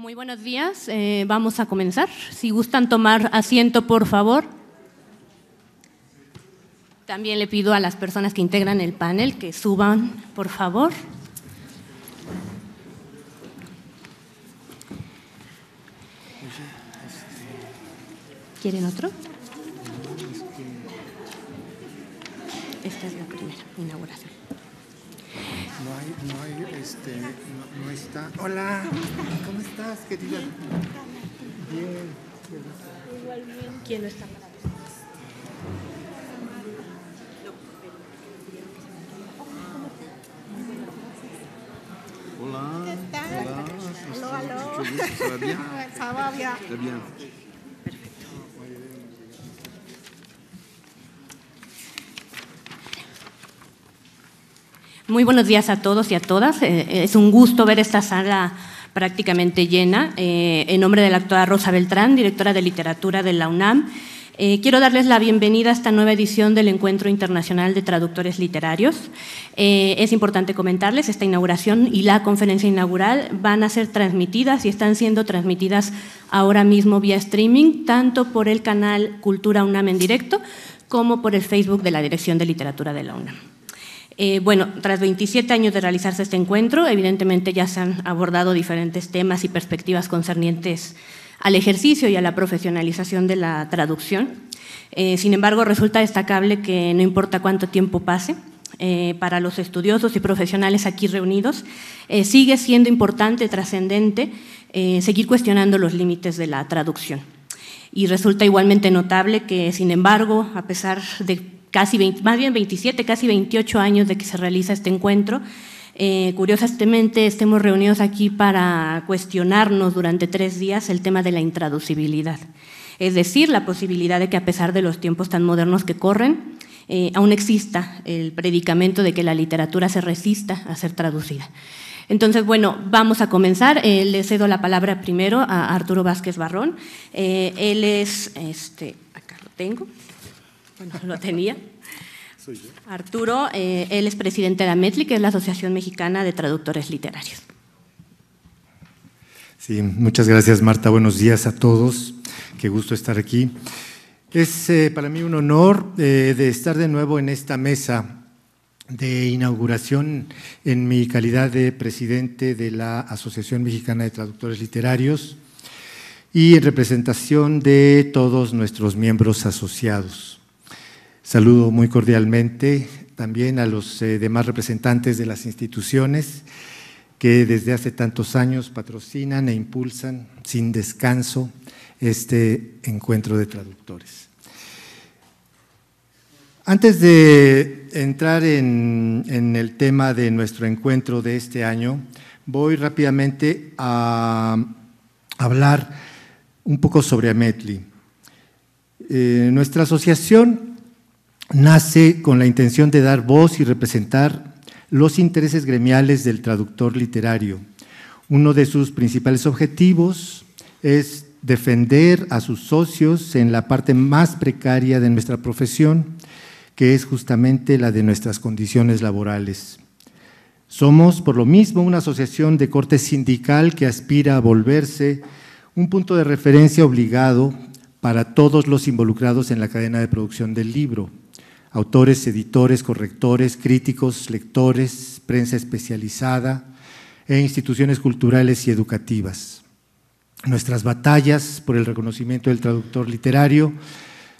Muy buenos días, eh, vamos a comenzar. Si gustan tomar asiento, por favor. También le pido a las personas que integran el panel que suban, por favor. ¿Quieren otro? Esta es la primera inauguración. No hay, no hay, este, no, está. Hola, ¿cómo estás, querida? Bien. bien. Igualmente. ¿Quién no está para Hola. ¿Qué tal? Hola. Aló, este, aló. está bien. Muy buenos días a todos y a todas. Eh, es un gusto ver esta sala prácticamente llena. Eh, en nombre de la actora Rosa Beltrán, directora de literatura de la UNAM, eh, quiero darles la bienvenida a esta nueva edición del Encuentro Internacional de Traductores Literarios. es importante comentarles, esta inauguración y la conferencia inaugural van a ser transmitidas y están siendo transmitidas ahora mismo vía streaming, tanto por el canal Cultura UNAM en directo como por el Facebook de la Dirección de Literatura de la UNAM. Eh, bueno, tras 27 años de realizarse este encuentro, evidentemente ya se han abordado diferentes temas y perspectivas concernientes al ejercicio y a la profesionalización de la traducción. Eh, sin embargo, resulta destacable que no importa cuánto tiempo pase, eh, para los estudiosos y profesionales aquí reunidos, sigue siendo importante, trascendente, seguir cuestionando los límites de la traducción. Y resulta igualmente notable que, sin embargo, a pesar de casi 20, más bien 27, casi 28 años de que se realiza este encuentro. Eh, curiosamente, estemos reunidos aquí para cuestionarnos durante tres días el tema de la intraducibilidad, es decir, la posibilidad de que a pesar de los tiempos tan modernos que corren, eh, aún exista el predicamento de que la literatura se resista a ser traducida. Entonces, bueno, vamos a comenzar. Eh, le cedo la palabra primero a Arturo Vázquez Barrón. él es, este, acá lo tengo, bueno, lo tenía. Arturo, eh, él es presidente de METLI, que es la Asociación Mexicana de Traductores Literarios. Sí, muchas gracias Marta, buenos días a todos, qué gusto estar aquí. Es eh, para mí un honor eh, de estar de nuevo en esta mesa de inauguración en mi calidad de presidente de la Asociación Mexicana de Traductores Literarios y en representación de todos nuestros miembros asociados. Saludo muy cordialmente también a los eh, demás representantes de las instituciones que desde hace tantos años patrocinan e impulsan sin descanso este encuentro de traductores. Antes de entrar en, el tema de nuestro encuentro de este año, voy rápidamente a hablar un poco sobre Ametli. Eh, nuestra asociación nace con la intención de dar voz y representar los intereses gremiales del traductor literario. Uno de sus principales objetivos es defender a sus socios en la parte más precaria de nuestra profesión, que es justamente la de nuestras condiciones laborales. Somos, por lo mismo, una asociación de corte sindical que aspira a volverse un punto de referencia obligado para todos los involucrados en la cadena de producción del libro, autores, editores, correctores, críticos, lectores, prensa especializada e instituciones culturales y educativas. Nuestras batallas por el reconocimiento del traductor literario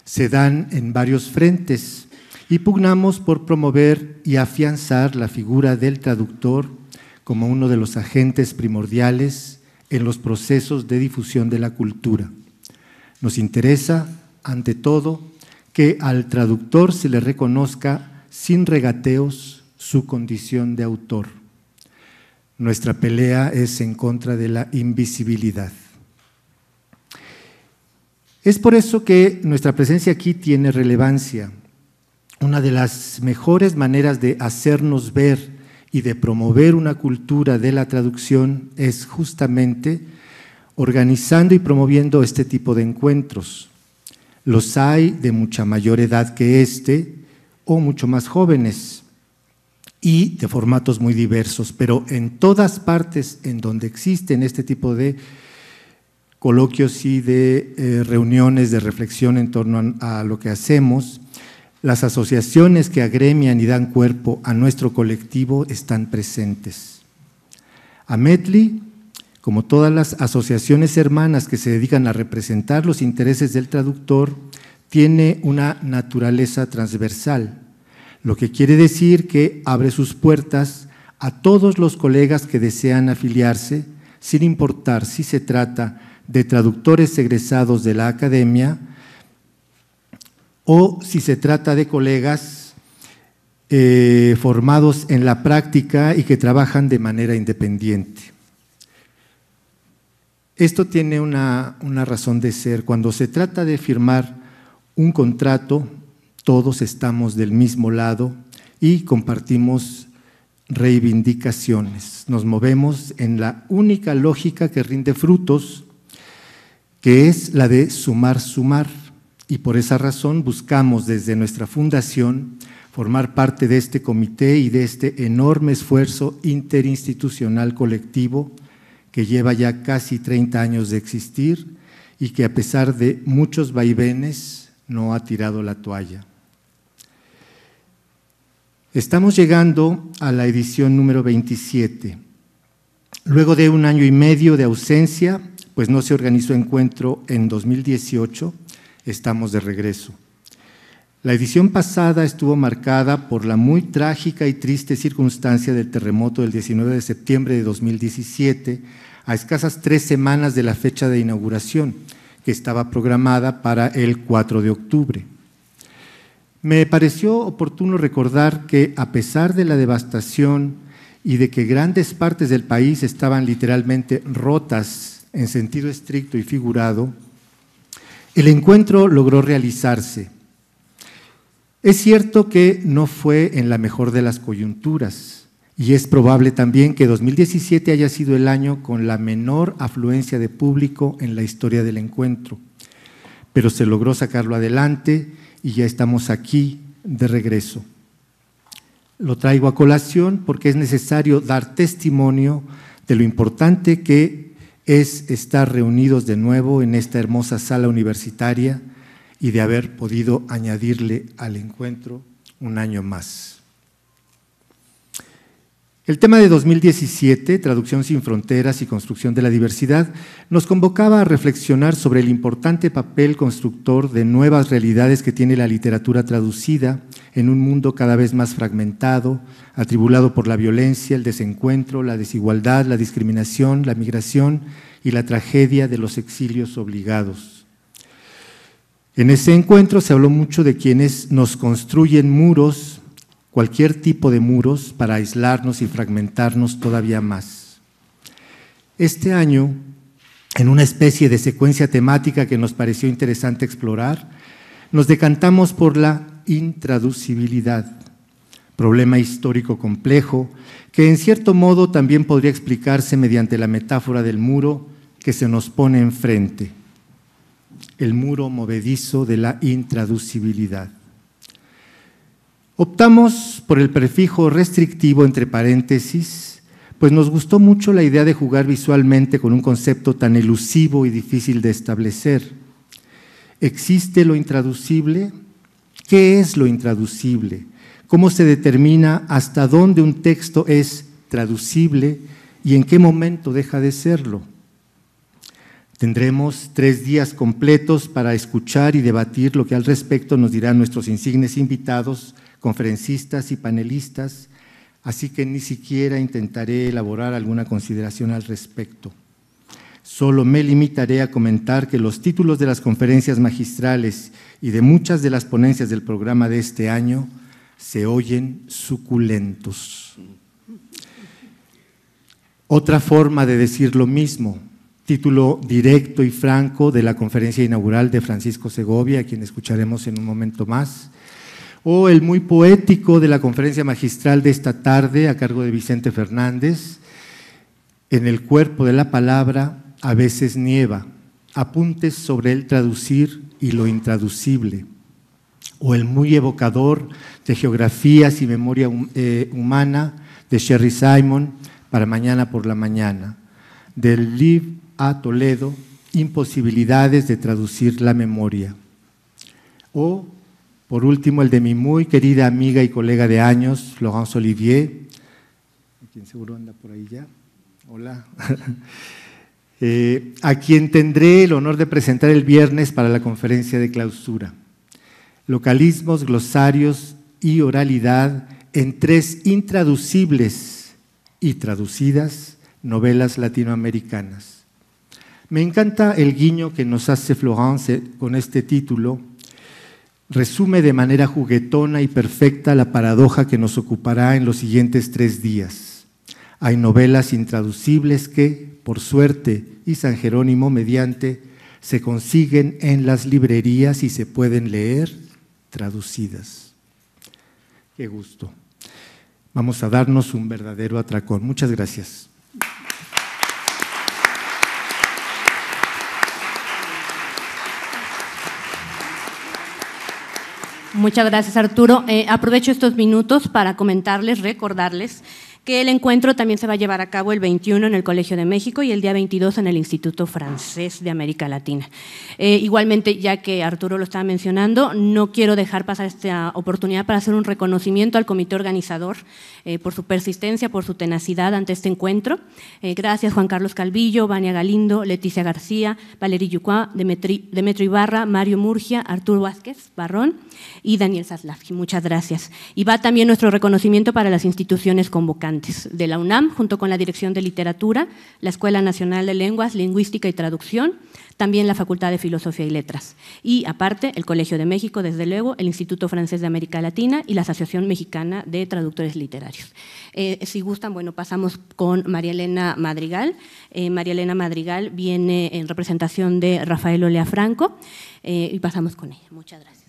se dan en varios frentes y pugnamos por promover y afianzar la figura del traductor como uno de los agentes primordiales en los procesos de difusión de la cultura. Nos interesa, ante todo, que al traductor se le reconozca sin regateos su condición de autor. Nuestra pelea es en contra de la invisibilidad. Es por eso que nuestra presencia aquí tiene relevancia. Una de las mejores maneras de hacernos ver y de promover una cultura de la traducción es justamente organizando y promoviendo este tipo de encuentros. Los hay de mucha mayor edad que este o mucho más jóvenes y de formatos muy diversos, pero en todas partes en donde existen este tipo de coloquios y de eh, reuniones de reflexión en torno a, lo que hacemos, las asociaciones que agremian y dan cuerpo a nuestro colectivo están presentes. Ametli como todas las asociaciones hermanas que se dedican a representar los intereses del traductor, tiene una naturaleza transversal, lo que quiere decir que abre sus puertas a todos los colegas que desean afiliarse, sin importar si se trata de traductores egresados de la academia o si se trata de colegas eh, formados en la práctica y que trabajan de manera independiente. Esto tiene una, razón de ser. Cuando se trata de firmar un contrato, todos estamos del mismo lado y compartimos reivindicaciones. Nos movemos en la única lógica que rinde frutos, que es la de sumar, sumar. Y por esa razón buscamos desde nuestra fundación formar parte de este comité y de este enorme esfuerzo interinstitucional colectivo que lleva ya casi 30 años de existir y que a pesar de muchos vaivenes no ha tirado la toalla. Estamos llegando a la edición número 27. Luego de un año y medio de ausencia, pues no se organizó encuentro en 2018, estamos de regreso. La edición pasada estuvo marcada por la muy trágica y triste circunstancia del terremoto del 19 de septiembre de 2017, a escasas tres semanas de la fecha de inauguración, que estaba programada para el 4 de octubre. Me pareció oportuno recordar que, a pesar de la devastación y de que grandes partes del país estaban literalmente rotas en sentido estricto y figurado, el encuentro logró realizarse es cierto que no fue en la mejor de las coyunturas y es probable también que 2017 haya sido el año con la menor afluencia de público en la historia del encuentro, pero se logró sacarlo adelante y ya estamos aquí de regreso. Lo traigo a colación porque es necesario dar testimonio de lo importante que es estar reunidos de nuevo en esta hermosa sala universitaria y de haber podido añadirle al encuentro un año más. El tema de 2017, Traducción sin Fronteras y Construcción de la Diversidad, nos convocaba a reflexionar sobre el importante papel constructor de nuevas realidades que tiene la literatura traducida en un mundo cada vez más fragmentado, atribulado por la violencia, el desencuentro, la desigualdad, la discriminación, la migración y la tragedia de los exilios obligados. En ese encuentro se habló mucho de quienes nos construyen muros, cualquier tipo de muros, para aislarnos y fragmentarnos todavía más. Este año, en una especie de secuencia temática que nos pareció interesante explorar, nos decantamos por la intraducibilidad, problema histórico complejo que en cierto modo también podría explicarse mediante la metáfora del muro que se nos pone enfrente el muro movedizo de la intraducibilidad. Optamos por el prefijo restrictivo entre paréntesis, pues nos gustó mucho la idea de jugar visualmente con un concepto tan elusivo y difícil de establecer. ¿Existe lo intraducible? ¿Qué es lo intraducible? ¿Cómo se determina hasta dónde un texto es traducible y en qué momento deja de serlo? Tendremos tres días completos para escuchar y debatir lo que al respecto nos dirán nuestros insignes invitados, conferencistas y panelistas, así que ni siquiera intentaré elaborar alguna consideración al respecto. Solo me limitaré a comentar que los títulos de las conferencias magistrales y de muchas de las ponencias del programa de este año se oyen suculentos. Otra forma de decir lo mismo título directo y franco de la conferencia inaugural de Francisco Segovia, a quien escucharemos en un momento más, o el muy poético de la conferencia magistral de esta tarde a cargo de Vicente Fernández, en el cuerpo de la palabra a veces nieva, apuntes sobre el traducir y lo intraducible, o el muy evocador de geografías y memoria eh, humana de Sherry Simon para mañana por la mañana, del libro, a Toledo Imposibilidades de traducir la memoria. O, por último, el de mi muy querida amiga y colega de años, Laurence Olivier, quien seguro anda por ahí ya. Hola. Eh, a quien tendré el honor de presentar el viernes para la conferencia de clausura. Localismos, glosarios y oralidad en tres intraducibles y traducidas novelas latinoamericanas. Me encanta el guiño que nos hace Florence con este título. Resume de manera juguetona y perfecta la paradoja que nos ocupará en los siguientes tres días. Hay novelas intraducibles que, por suerte y San Jerónimo mediante, se consiguen en las librerías y se pueden leer traducidas. Qué gusto. Vamos a darnos un verdadero atracón. Muchas gracias. Muchas gracias, Arturo. Eh, aprovecho estos minutos para comentarles, recordarles que el encuentro también se va a llevar a cabo el 21 en el Colegio de México y el día 22 en el Instituto Francés de América Latina. Eh, igualmente, ya que Arturo lo estaba mencionando, no quiero dejar pasar esta oportunidad para hacer un reconocimiento al comité organizador eh, por su persistencia, por su tenacidad ante este encuentro. Eh, gracias Juan Carlos Calvillo, Vania Galindo, Leticia García, Valery Yucuá, Demetrio Ibarra, Mario Murgia, Arturo Vázquez Barrón y Daniel Zaslavsky. Muchas gracias. Y va también nuestro reconocimiento para las instituciones convocadas de la UNAM, junto con la Dirección de Literatura, la Escuela Nacional de Lenguas, Lingüística y Traducción, también la Facultad de Filosofía y Letras. Y aparte, el Colegio de México, desde luego, el Instituto Francés de América Latina y la Asociación Mexicana de Traductores Literarios. Eh, si gustan, bueno, pasamos con María Elena Madrigal. Eh, María Elena Madrigal viene en representación de Rafael Olea Franco eh, y pasamos con ella. Muchas gracias.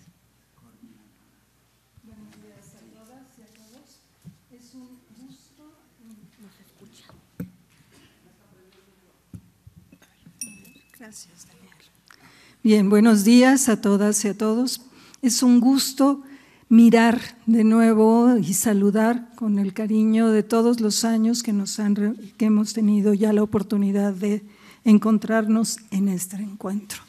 Bien, buenos días a todas y a todos. Es un gusto mirar de nuevo y saludar con el cariño de todos los años que, nos que hemos tenido ya la oportunidad de encontrarnos en este encuentro.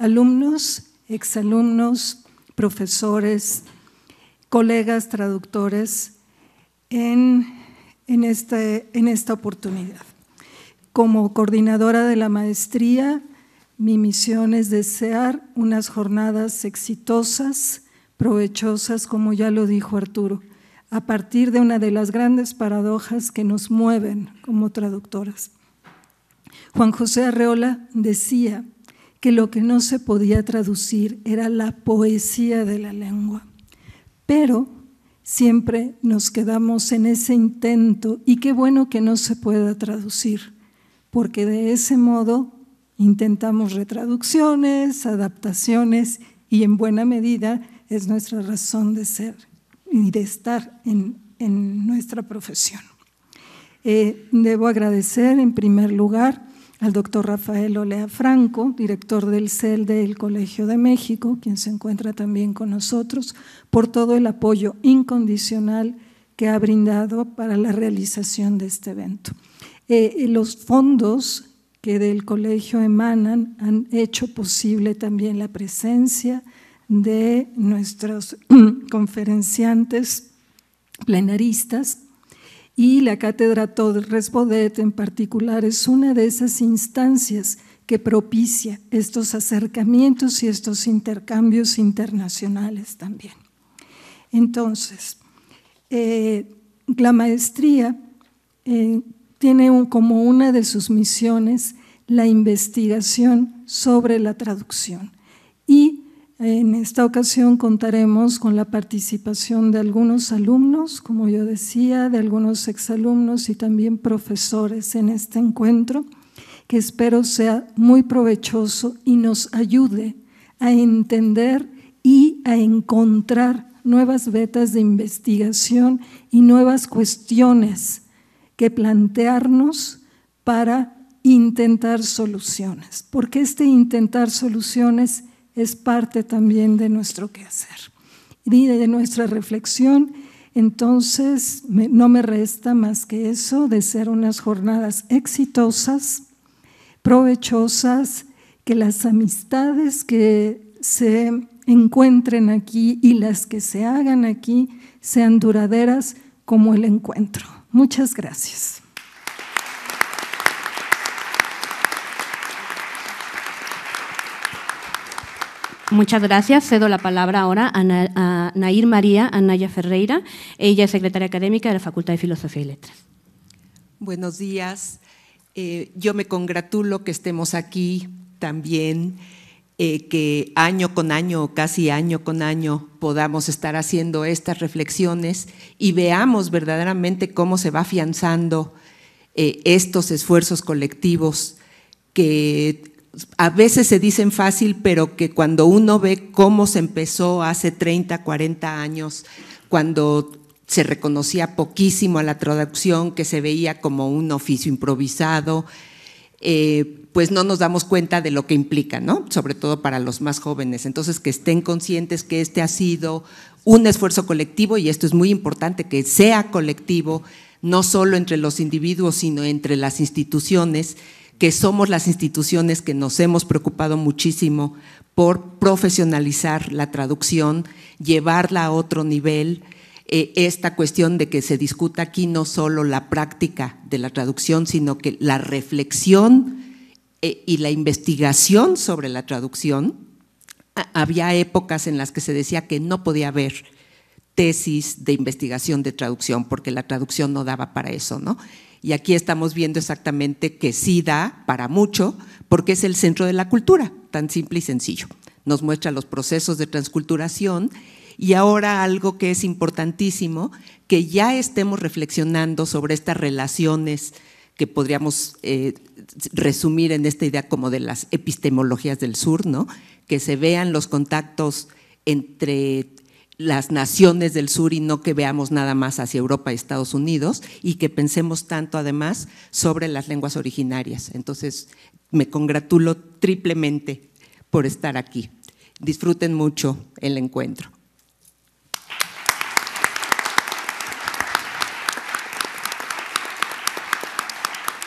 Alumnos, exalumnos, profesores, colegas, traductores, en, en este, esta oportunidad. Como coordinadora de la maestría, mi misión es desear unas jornadas exitosas, provechosas, como ya lo dijo Arturo, a partir de una de las grandes paradojas que nos mueven como traductoras. Juan José Arreola decía que lo que no se podía traducir era la poesía de la lengua, pero siempre nos quedamos en ese intento y qué bueno que no se pueda traducir, porque de ese modo Intentamos retraducciones, adaptaciones y en buena medida es nuestra razón de ser y de estar en, nuestra profesión. Eh, debo agradecer en primer lugar al doctor Rafael Olea Franco, director del CEL del Colegio de México, quien se encuentra también con nosotros, por todo el apoyo incondicional que ha brindado para la realización de este evento. Eh, los fondos que del colegio emanan han hecho posible también la presencia de nuestros conferenciantes plenaristas y la cátedra Torres Bodet en particular es una de esas instancias que propicia estos acercamientos y estos intercambios internacionales también. Entonces, eh, la maestría eh, tiene como una de sus misiones la investigación sobre la traducción. Y eh, en esta ocasión contaremos con la participación de algunos alumnos, como yo decía, de algunos exalumnos y también profesores en este encuentro, que espero sea muy provechoso y nos ayude a entender y a encontrar nuevas vetas de investigación y nuevas cuestiones que plantearnos para intentar soluciones, porque este intentar soluciones es parte también de nuestro quehacer y de nuestra reflexión. Entonces, no me resta más que eso de ser unas jornadas exitosas, provechosas, que las amistades que se encuentren aquí y las que se hagan aquí sean duraderas como el encuentro. Muchas gracias. Muchas gracias. Cedo la palabra ahora a, Nair María Anaya Ferreira. Ella es secretaria académica de la Facultad de Filosofía y Letras. Buenos días. Eh, yo me congratulo que estemos aquí también eh, que año con año, casi año con año, podamos estar haciendo estas reflexiones y veamos verdaderamente cómo se va afianzando eh, estos esfuerzos colectivos que a veces se dicen fácil, pero que cuando uno ve cómo se empezó hace 30, 40 años, cuando se reconocía poquísimo a la traducción, que se veía como un oficio improvisado, eh, pues no nos damos cuenta de lo que implica, ¿no? Sobre todo para los más jóvenes. Entonces, que estén conscientes que este ha sido un esfuerzo colectivo y esto es muy importante, que sea colectivo, no solo entre los individuos, sino entre las instituciones, que somos las instituciones que nos hemos preocupado muchísimo por profesionalizar la traducción, llevarla a otro nivel, eh, esta cuestión de que se discuta aquí no solo la práctica de la traducción, sino que la reflexión eh, y la investigación sobre la traducción, había épocas en las que se decía que no podía haber tesis de investigación de traducción, porque la traducción no daba para eso, ¿no? Y aquí estamos viendo exactamente que sí da para mucho, porque es el centro de la cultura, tan simple y sencillo. Nos muestra los procesos de transculturación y ahora algo que es importantísimo, que ya estemos reflexionando sobre estas relaciones que podríamos eh, resumir en esta idea como de las epistemologías del sur, ¿no? que se vean los contactos entre las naciones del sur y no que veamos nada más hacia Europa y Estados Unidos y que pensemos tanto además sobre las lenguas originarias. Entonces, me congratulo triplemente por estar aquí. Disfruten mucho el encuentro.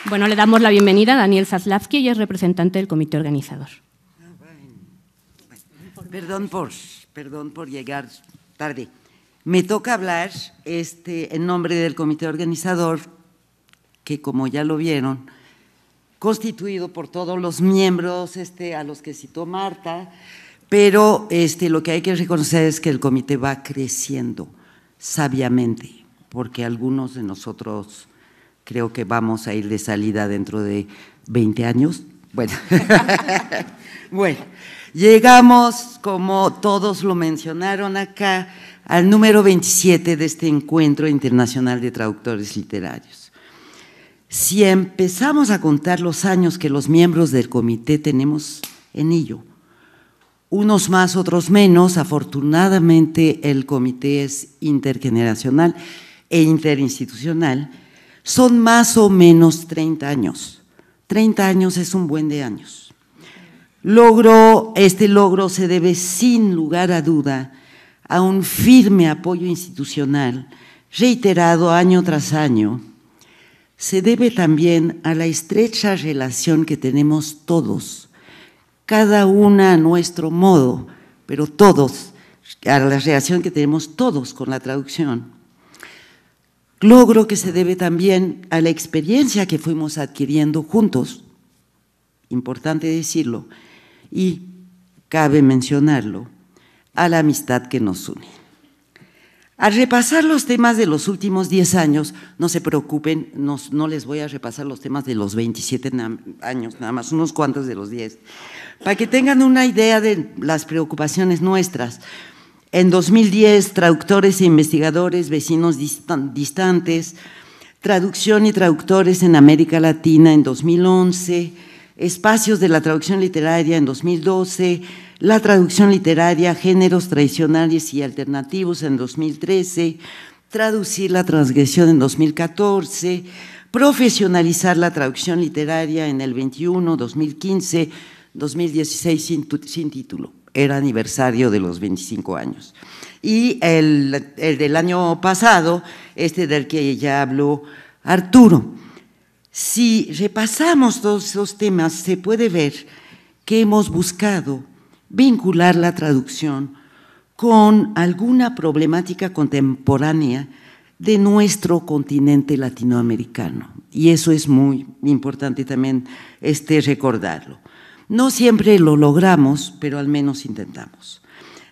Bueno, le damos la bienvenida a Daniel Zaslavsky, y es representante del comité organizador. Perdón por, perdón por llegar tarde. Me toca hablar este, en nombre del comité organizador, que como ya lo vieron, constituido por todos los miembros este, a los que citó Marta, pero este, lo que hay que reconocer es que el comité va creciendo sabiamente, porque algunos de nosotros creo que vamos a ir de salida dentro de 20 años. Bueno, llegamos, como todos lo mencionaron acá, al número 27 de este Encuentro Internacional de Traductores Literarios. Si empezamos a contar los años que los miembros del comité tenemos en ello, unos más, otros menos, afortunadamente el comité es intergeneracional e interinstitucional, son más o menos 30 años. 30 años es un buen de años. Logro, este logro se debe sin lugar a duda a un firme apoyo institucional reiterado año tras año. Se debe también a la estrecha relación que tenemos todos, cada una a nuestro modo, pero todos, a la relación que tenemos todos con la traducción logro que se debe también a la experiencia que fuimos adquiriendo juntos, importante decirlo, y cabe mencionarlo, a la amistad que nos une. Al repasar los temas de los últimos 10 años, no se preocupen, no, les voy a repasar los temas de los 27 años, nada más unos cuantos de los 10, para que tengan una idea de las preocupaciones nuestras. En 2010, traductores e investigadores, vecinos distantes, traducción y traductores en América Latina en 2011, espacios de la traducción literaria en 2012, la traducción literaria, géneros tradicionales y alternativos en 2013, traducir la transgresión en 2014, profesionalizar la traducción literaria en el 21, 2015, 2016 sin, título era aniversario de los 25 años. Y el, del año pasado, este del que ya habló Arturo. Si repasamos todos esos temas, se puede ver que hemos buscado vincular la traducción con alguna problemática contemporánea de nuestro continente latinoamericano. Y eso es muy importante también este, recordarlo. No siempre lo logramos, pero al menos intentamos.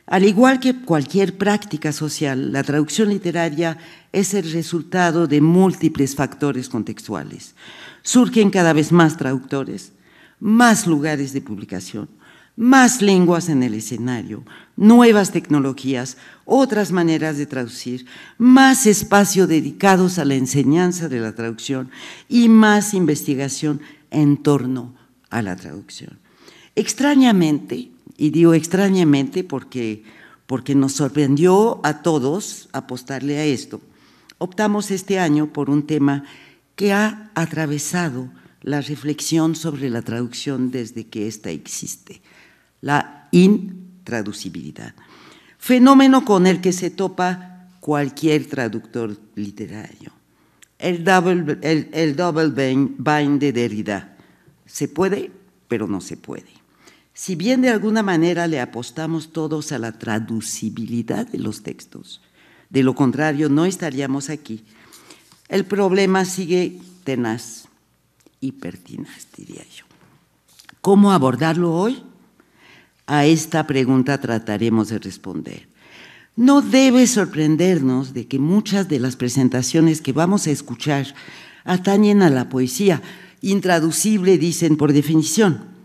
Al igual que cualquier práctica social, la traducción literaria es el resultado de múltiples factores contextuales. Surgen cada vez más traductores, más lugares de publicación, más lenguas en el escenario, nuevas tecnologías, otras maneras de traducir, más espacio dedicados a la enseñanza de la traducción y más investigación en torno a la traducción. Extrañamente, y digo extrañamente porque, porque nos sorprendió a todos apostarle a esto, optamos este año por un tema que ha atravesado la reflexión sobre la traducción desde que ésta existe, la intraducibilidad, fenómeno con el que se topa cualquier traductor literario. El el, el double bind de Derrida. Se puede, pero no se puede. Si bien de alguna manera le apostamos todos a la traducibilidad de los textos, de lo contrario no estaríamos aquí, el problema sigue tenaz y pertinaz, diría yo. ¿Cómo abordarlo hoy? A esta pregunta trataremos de responder. No debe sorprendernos de que muchas de las presentaciones que vamos a escuchar atañen a la poesía, intraducible, dicen por definición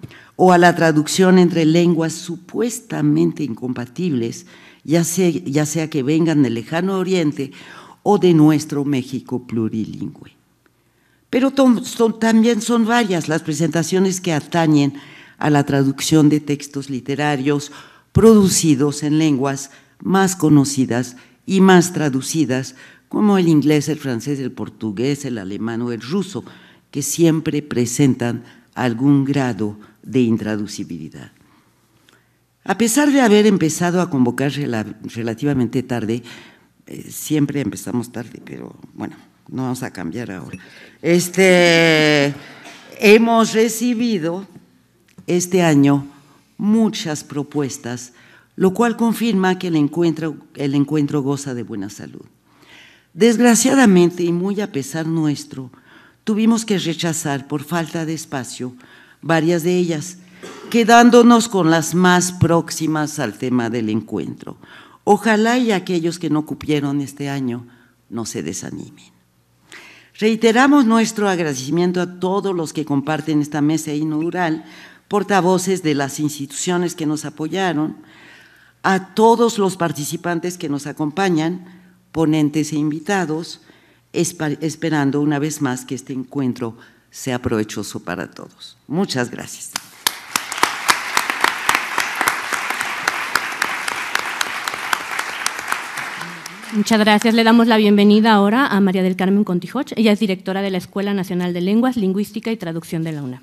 o a la traducción entre lenguas supuestamente incompatibles, ya sea, que vengan del lejano oriente o de nuestro México plurilingüe. Pero también son varias las presentaciones que atañen a la traducción de textos literarios producidos en lenguas más conocidas y más traducidas, como el inglés, el francés, el portugués, el alemán o el ruso, que siempre presentan algún grado de intraducibilidad. A pesar de haber empezado a convocar relativamente tarde, eh, siempre empezamos tarde, pero bueno, no vamos a cambiar ahora. Este, hemos recibido este año muchas propuestas, lo cual confirma que el encuentro, el encuentro goza de buena salud. Desgraciadamente y muy a pesar nuestro, tuvimos que rechazar por falta de espacio varias de ellas, quedándonos con las más próximas al tema del encuentro. Ojalá y aquellos que no cupieron este año no se desanimen. Reiteramos nuestro agradecimiento a todos los que comparten esta mesa inaugural, portavoces de las instituciones que nos apoyaron, a todos los participantes que nos acompañan, ponentes e invitados, esperando una vez más que este encuentro sea provechoso para todos. Muchas gracias. Muchas gracias. Le damos la bienvenida ahora a María del Carmen Contijoch. Ella es directora de la Escuela Nacional de Lenguas, Lingüística y Traducción de la UNAM.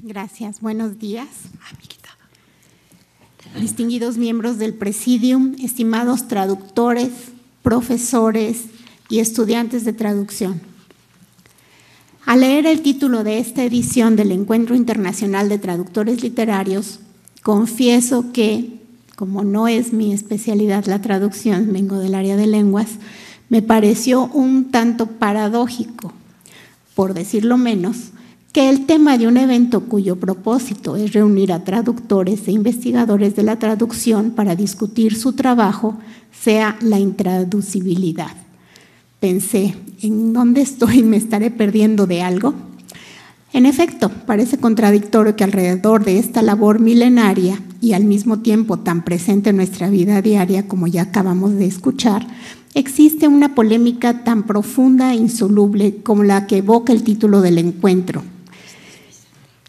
Gracias. Buenos días. Ah, Distinguidos miembros del Presidium, estimados traductores, profesores, y estudiantes de traducción. Al leer el título de esta edición del Encuentro Internacional de Traductores Literarios, confieso que, como no es mi especialidad la traducción, vengo del área de lenguas, me pareció un tanto paradójico, por decirlo menos, que el tema de un evento cuyo propósito es reunir a traductores e investigadores de la traducción para discutir su trabajo sea la intraducibilidad. Pensé, ¿en dónde estoy? ¿Me estaré perdiendo de algo? En efecto, parece contradictorio que alrededor de esta labor milenaria y al mismo tiempo tan presente en nuestra vida diaria como ya acabamos de escuchar, existe una polémica tan profunda e insoluble como la que evoca el título del encuentro,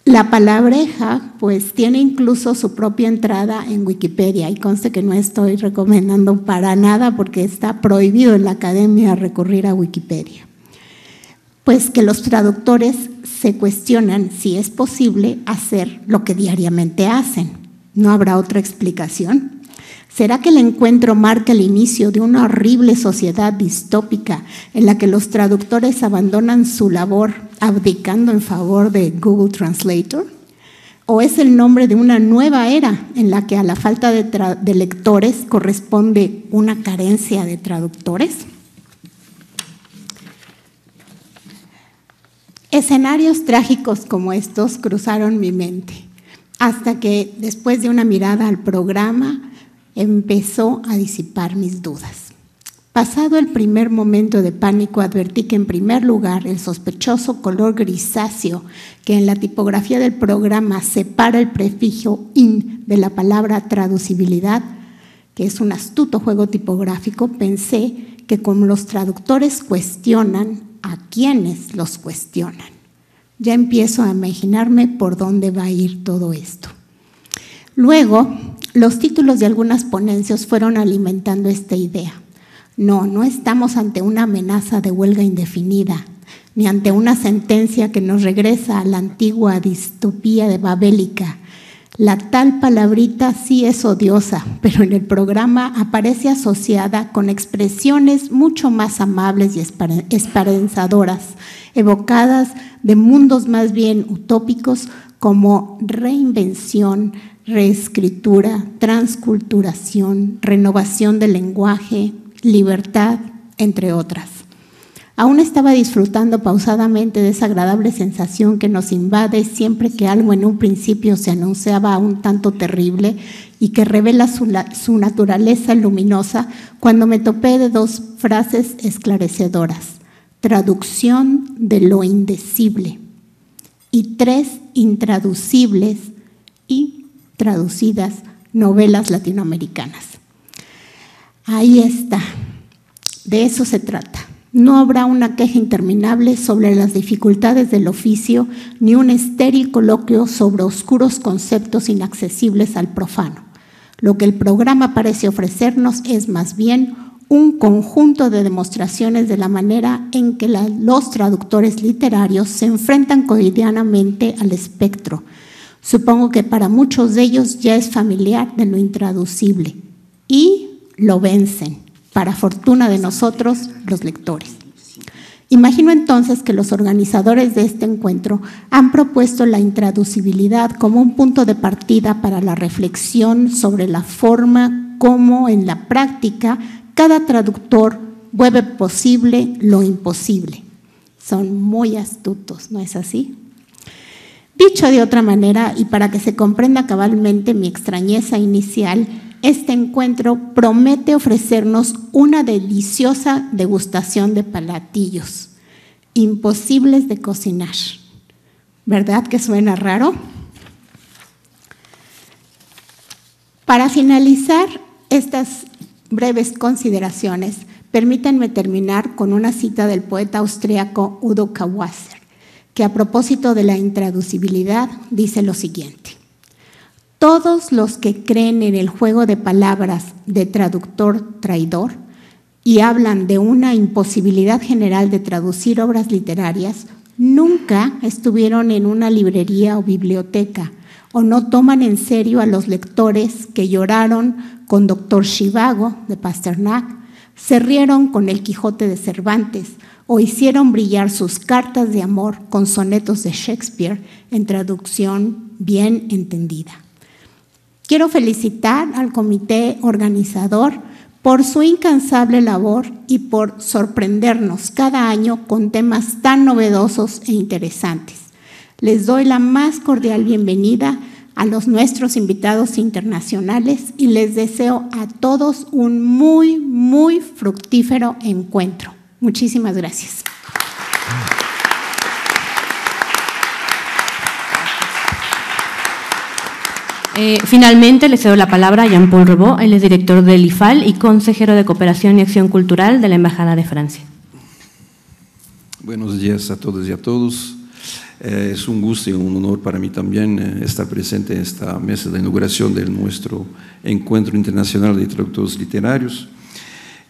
la palabreja, pues, tiene incluso su propia entrada en Wikipedia y conste que no estoy recomendando para nada porque está prohibido en la academia recurrir a Wikipedia. Pues que los traductores se cuestionan si es posible hacer lo que diariamente hacen. ¿No habrá otra explicación? ¿Será que el encuentro marca el inicio de una horrible sociedad distópica en la que los traductores abandonan su labor abdicando en favor de Google Translator? ¿O es el nombre de una nueva era en la que a la falta de, de lectores corresponde una carencia de traductores? Escenarios trágicos como estos cruzaron mi mente, hasta que después de una mirada al programa, empezó a disipar mis dudas. Pasado el primer momento de pánico, advertí que en primer lugar el sospechoso color grisáceo que en la tipografía del programa separa el prefijo in de la palabra traducibilidad, que es un astuto juego tipográfico, pensé que como los traductores cuestionan, a quienes los cuestionan. Ya empiezo a imaginarme por dónde va a ir todo esto. Luego, los títulos de algunas ponencias fueron alimentando esta idea. No, no estamos ante una amenaza de huelga indefinida, ni ante una sentencia que nos regresa a la antigua distopía de Babélica. La tal palabrita sí es odiosa, pero en el programa aparece asociada con expresiones mucho más amables y esperanzadoras, evocadas de mundos más bien utópicos como reinvención, reescritura, transculturación, renovación del lenguaje, libertad, entre otras. Aún estaba disfrutando pausadamente de esa agradable sensación que nos invade siempre que algo en un principio se anunciaba un tanto terrible y que revela su, naturaleza luminosa cuando me topé de dos frases esclarecedoras. Traducción de lo indecible y tres intraducibles y traducidas novelas latinoamericanas. Ahí está, de eso se trata. No habrá una queja interminable sobre las dificultades del oficio, ni un estéril coloquio sobre oscuros conceptos inaccesibles al profano. Lo que el programa parece ofrecernos es más bien un conjunto de demostraciones de la manera en que los traductores literarios se enfrentan cotidianamente al espectro Supongo que para muchos de ellos ya es familiar de lo intraducible y lo vencen, para fortuna de nosotros, los lectores. Imagino entonces que los organizadores de este encuentro han propuesto la intraducibilidad como un punto de partida para la reflexión sobre la forma como en la práctica cada traductor vuelve posible lo imposible. Son muy astutos, ¿no es así? Dicho de otra manera, y para que se comprenda cabalmente mi extrañeza inicial, este encuentro promete ofrecernos una deliciosa degustación de palatillos imposibles de cocinar. ¿Verdad que suena raro? Para finalizar estas breves consideraciones, permítanme terminar con una cita del poeta austriaco Udo Kawasser que a propósito de la intraducibilidad dice lo siguiente. Todos los que creen en el juego de palabras de traductor traidor y hablan de una imposibilidad general de traducir obras literarias, nunca estuvieron en una librería o biblioteca o no toman en serio a los lectores que lloraron con Doctor Shivago de Pasternak se rieron con el Quijote de Cervantes o hicieron brillar sus cartas de amor con sonetos de Shakespeare en traducción bien entendida. Quiero felicitar al comité organizador por su incansable labor y por sorprendernos cada año con temas tan novedosos e interesantes. Les doy la más cordial bienvenida a los nuestros invitados internacionales y les deseo a todos un muy, muy fructífero encuentro. Muchísimas gracias. Eh, finalmente, le cedo la palabra a Jean-Paul Robot. Él es director del IFAL y consejero de Cooperación y Acción Cultural de la Embajada de Francia. Buenos días a todos y a todos. Eh, es un gusto y un honor para mí también eh, estar presente en esta mesa de inauguración de nuestro Encuentro Internacional de Traductores Literarios.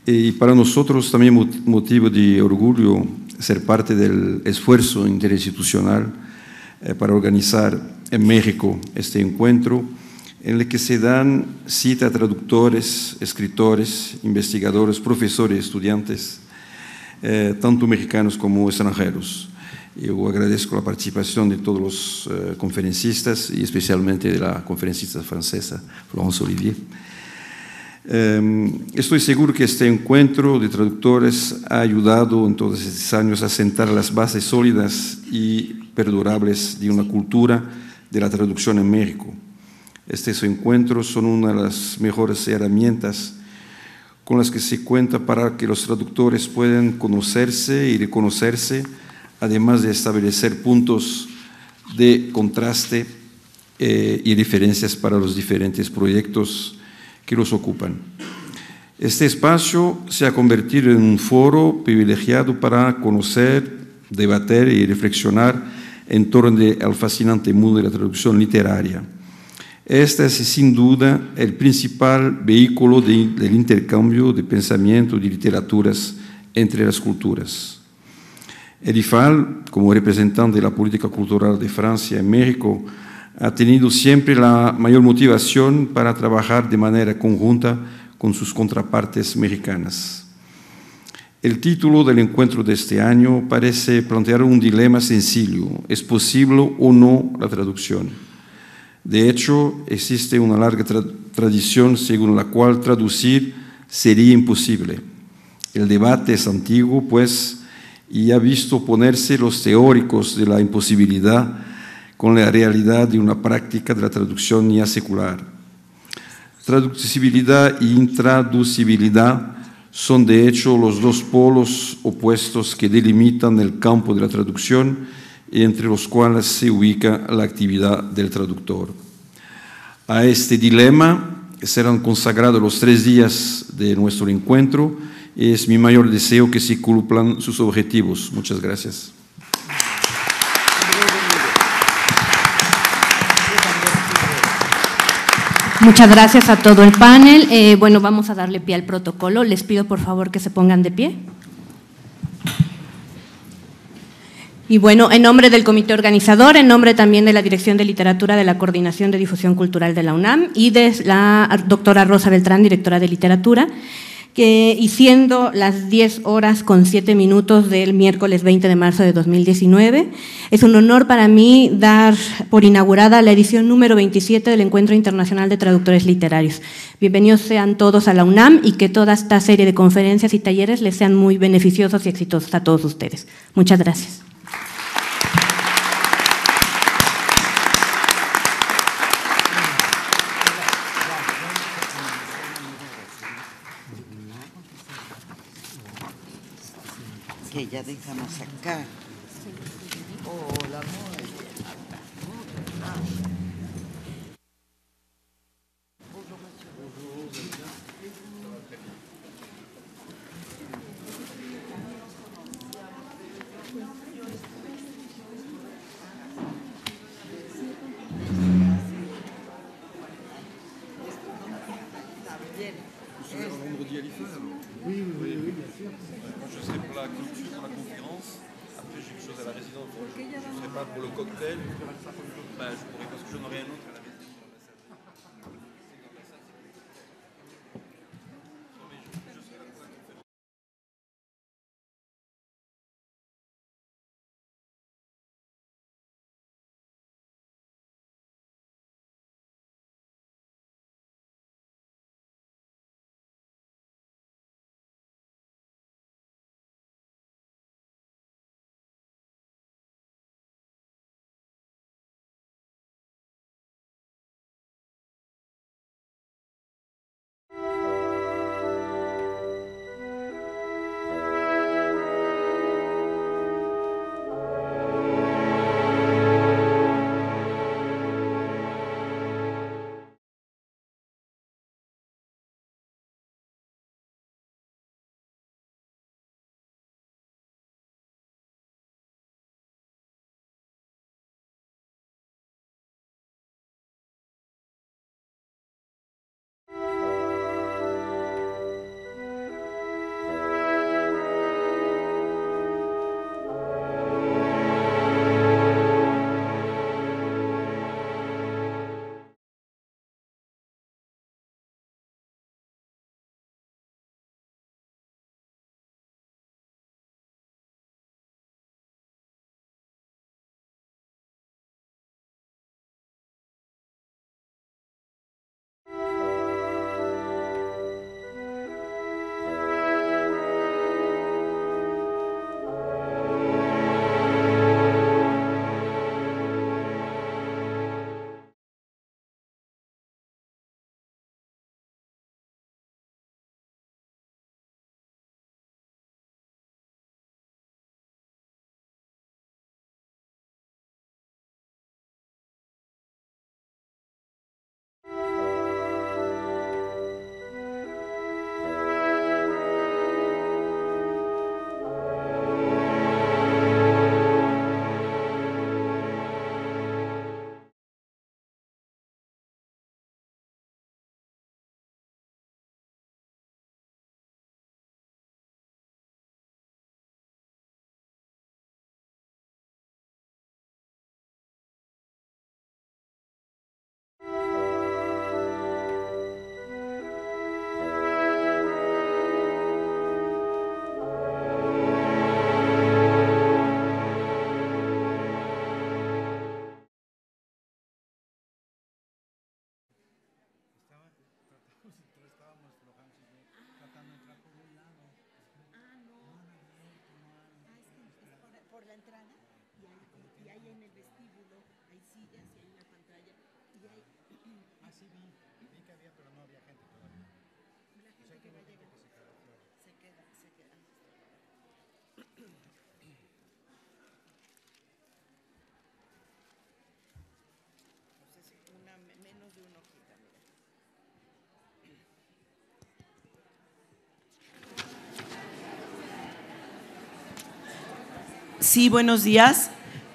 Eh, y para nosotros también motivo de orgullo ser parte del esfuerzo interinstitucional para organizar en México este encuentro en el que se dan cita a traductores, escritores, investigadores, profesores, estudiantes, tanto mexicanos como extranjeros. Yo agradezco la participación de todos los eh, conferencistas y especialmente de la conferencista francesa Florence Olivier. Em, estoy seguro que este encuentro de traductores ha ayudado en todos estos años a sentar las bases sólidas y perdurables de una cultura de la traducción en México. Estos encuentros son una de las mejores herramientas con las que se cuenta para que los traductores puedan conocerse y reconocerse además de establecer puntos de contraste eh, y diferencias para los diferentes proyectos que los ocupan. Este espacio se ha convertido en un foro privilegiado para conocer, debatir y reflexionar en torno al fascinante mundo de la traducción literaria. Este es sin duda el principal vehículo del intercambio de pensamiento y literaturas entre las culturas. Edifal, como representante de la política cultural de Francia en México, ha tenido siempre la mayor motivación para trabajar de manera conjunta con sus contrapartes mexicanas. El título del encuentro de este año parece plantear un dilema sencillo. ¿Es posible o no la traducción? De hecho, existe una larga tradición según la cual traducir sería imposible. El debate es antiguo, pues y ha visto ponerse los teóricos de la imposibilidad con la realidad de una práctica de la traducción ya secular. Traducibilidad e intraducibilidad son de hecho los dos polos opuestos que delimitan el campo de la traducción entre los cuales se ubica la actividad del traductor. A este dilema serán consagrados los tres días de nuestro encuentro es mi mayor deseo que se cumplan sus objetivos. Muchas gracias. Muchas gracias a todo el panel. Eh, bueno, vamos a darle pie al protocolo. Les pido por favor que se pongan de pie. Y bueno, en nombre del comité organizador, en nombre también de la Dirección de Literatura de la Coordinación de Difusión Cultural de la UNAM y de la doctora Rosa Beltrán, directora de Literatura, y siendo las 10 horas con 7 minutos del miércoles 20 de marzo de 2019. Es un honor para mí dar por inaugurada la edición número 27 del Encuentro Internacional de Traductores Literarios. Bienvenidos sean todos a la UNAM y que toda esta serie de conferencias y talleres les sean muy beneficiosos y exitosos a todos ustedes. Muchas gracias. ya dejamos acá. sí vi, vi que había, pero no había gente todavía. La gente o sea, que no llega. se queda, Se queda, se queda. sé si una, menos de una quita. Sí, buenos días.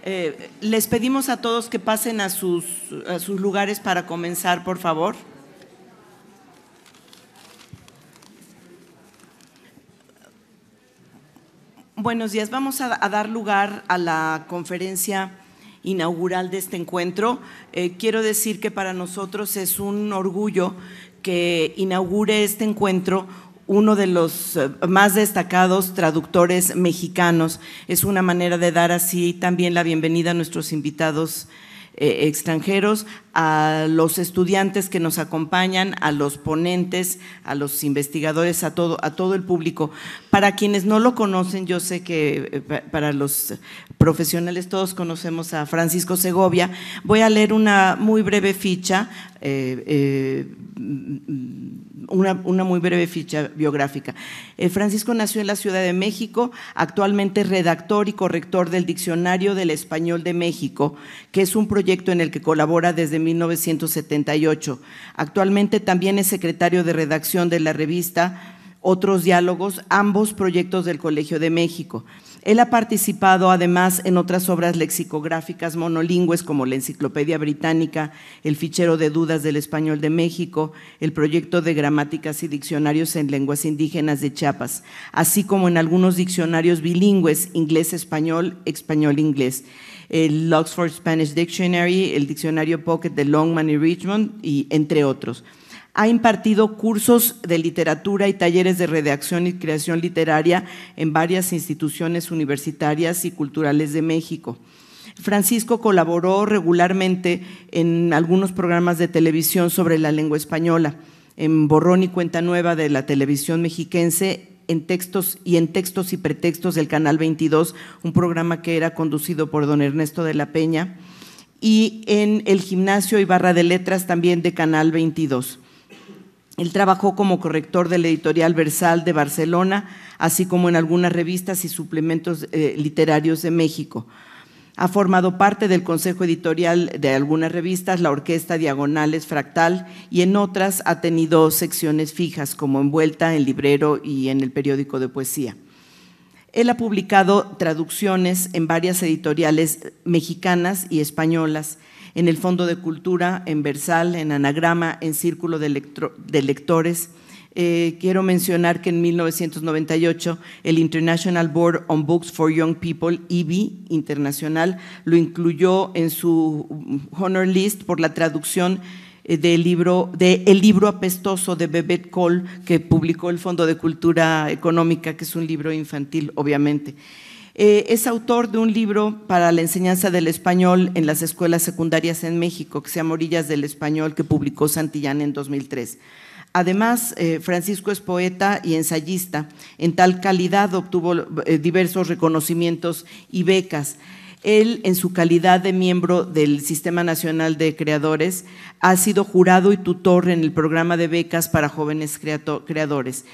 Eh, les pedimos a todos que pasen a sus, lugares para comenzar, por favor. Buenos días. Vamos a, dar lugar a la conferencia inaugural de este encuentro. Eh, quiero decir que para nosotros es un orgullo que inaugure este encuentro uno de los eh, más destacados traductores mexicanos. Es una manera de dar así también la bienvenida a nuestros invitados eh, extranjeros a los estudiantes que nos acompañan, a los ponentes, a los investigadores, a todo, a todo el público. Para quienes no lo conocen, yo sé que eh, para los profesionales todos conocemos a Francisco Segovia, voy a leer una muy breve ficha. Eh, eh, una, muy breve ficha biográfica. Francisco nació en la Ciudad de México, actualmente redactor y corrector del Diccionario del Español de México, que es un proyecto en el que colabora desde 1978. Actualmente también es secretario de redacción de la revista Otros Diálogos, ambos proyectos del Colegio de México. Él ha participado además en otras obras lexicográficas monolingües como la Enciclopedia Británica, el fichero de dudas del español de México, el proyecto de gramáticas y diccionarios en lenguas indígenas de Chiapas, así como en algunos diccionarios bilingües, inglés-español, español-inglés el Oxford Spanish Dictionary, el diccionario Pocket de Longman y Richmond, y entre otros ha impartido cursos de literatura y talleres de redacción y creación literaria en varias instituciones universitarias y culturales de México. Francisco colaboró regularmente en algunos programas de televisión sobre la lengua española, en Borrón y Cuenta Nueva de la televisión mexiquense en textos y en textos y pretextos del Canal 22, un programa que era conducido por don Ernesto de la Peña, y en el gimnasio y barra de letras también de Canal 22. Él trabajó como corrector de la editorial Versal de Barcelona, así como en algunas revistas y suplementos eh, literarios de México. Ha formado parte del consejo editorial de algunas revistas, la Orquesta Diagonales Fractal, y en otras ha tenido secciones fijas, como Vuelta, en Librero y en el periódico de poesía. Él ha publicado traducciones en varias editoriales mexicanas y españolas, en el Fondo de Cultura, en Versal, en Anagrama, en Círculo de, Lectores. Eh, quiero mencionar que en 1998 el International Board on Books for Young People, IBI, internacional, lo incluyó en su honor list por la traducción eh, del libro, de El libro apestoso de Bebet Cole, que publicó el Fondo de Cultura Económica, que es un libro infantil, obviamente. Eh, es autor de un libro para la enseñanza del español en las escuelas secundarias en México, que se llama Orillas del Español, que publicó Santillán en 2003. Además, eh, Francisco es poeta y ensayista. En tal calidad obtuvo eh, diversos reconocimientos y becas. Él, en su calidad de miembro del Sistema Nacional de Creadores, ha sido jurado y tutor en el programa de becas para jóvenes creadores.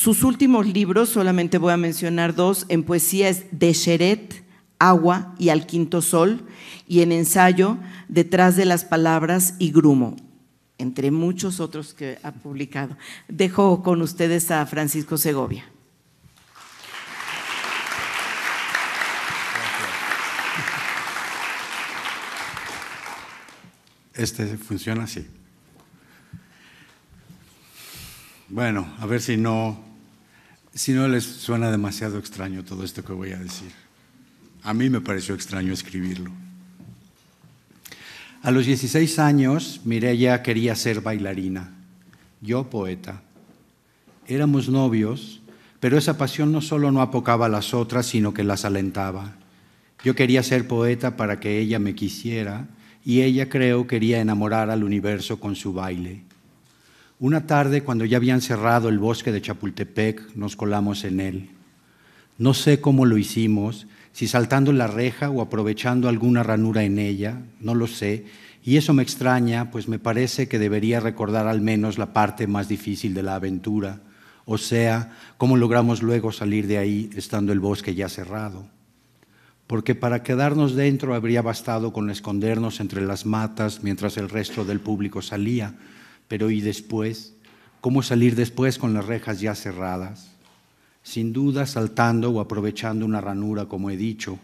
Sus últimos libros, solamente voy a mencionar dos, en poesía es Sheret, Agua y Al Quinto Sol, y en ensayo Detrás de las Palabras y Grumo, entre muchos otros que ha publicado. Dejo con ustedes a Francisco Segovia. Este funciona así. Bueno, a ver si no si no les suena demasiado extraño todo esto que voy a decir. A mí me pareció extraño escribirlo. A los 16 años, Mireya quería ser bailarina, yo poeta. Éramos novios, pero esa pasión no solo no apocaba a las otras, sino que las alentaba. Yo quería ser poeta para que ella me quisiera y ella creo quería enamorar al universo con su baile. Una tarde, cuando ya habían cerrado el bosque de Chapultepec, nos colamos en él. No sé cómo lo hicimos, si saltando la reja o aprovechando alguna ranura en ella, no lo sé, y eso me extraña, pues me parece que debería recordar al menos la parte más difícil de la aventura, o sea, cómo logramos luego salir de ahí estando el bosque ya cerrado. Porque para quedarnos dentro habría bastado con escondernos entre las matas mientras el resto del público salía, pero ¿y después? ¿Cómo salir después con las rejas ya cerradas? Sin duda saltando o aprovechando una ranura, como he dicho.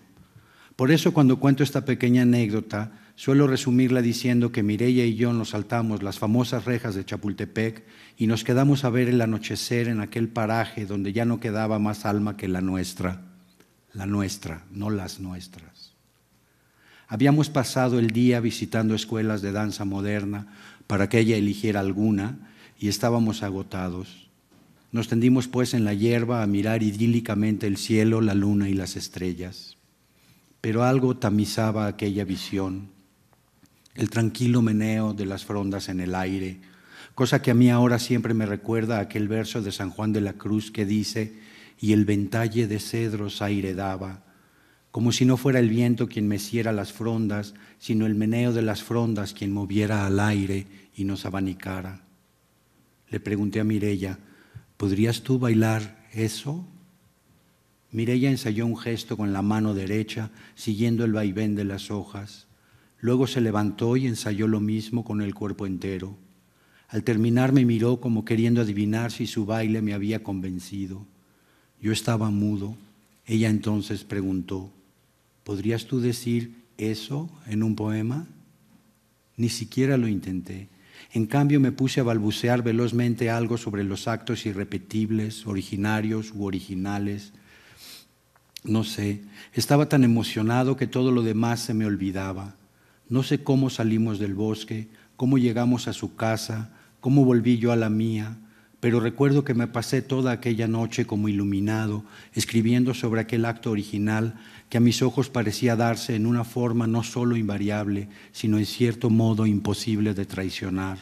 Por eso cuando cuento esta pequeña anécdota, suelo resumirla diciendo que Mireya y yo nos saltamos las famosas rejas de Chapultepec y nos quedamos a ver el anochecer en aquel paraje donde ya no quedaba más alma que la nuestra. La nuestra, no las nuestras. Habíamos pasado el día visitando escuelas de danza moderna, para que ella eligiera alguna, y estábamos agotados. Nos tendimos pues en la hierba a mirar idílicamente el cielo, la luna y las estrellas. Pero algo tamizaba aquella visión, el tranquilo meneo de las frondas en el aire, cosa que a mí ahora siempre me recuerda aquel verso de San Juan de la Cruz que dice, y el ventalle de cedros aire daba, como si no fuera el viento quien meciera las frondas, sino el meneo de las frondas quien moviera al aire y nos abanicara. Le pregunté a Mirella, ¿podrías tú bailar eso? Mirella ensayó un gesto con la mano derecha, siguiendo el vaivén de las hojas. Luego se levantó y ensayó lo mismo con el cuerpo entero. Al terminar me miró como queriendo adivinar si su baile me había convencido. Yo estaba mudo. Ella entonces preguntó, ¿Podrías tú decir eso en un poema? Ni siquiera lo intenté. En cambio me puse a balbucear velozmente algo sobre los actos irrepetibles, originarios u originales. No sé, estaba tan emocionado que todo lo demás se me olvidaba. No sé cómo salimos del bosque, cómo llegamos a su casa, cómo volví yo a la mía, pero recuerdo que me pasé toda aquella noche como iluminado, escribiendo sobre aquel acto original que a mis ojos parecía darse en una forma no solo invariable, sino en cierto modo imposible de traicionar,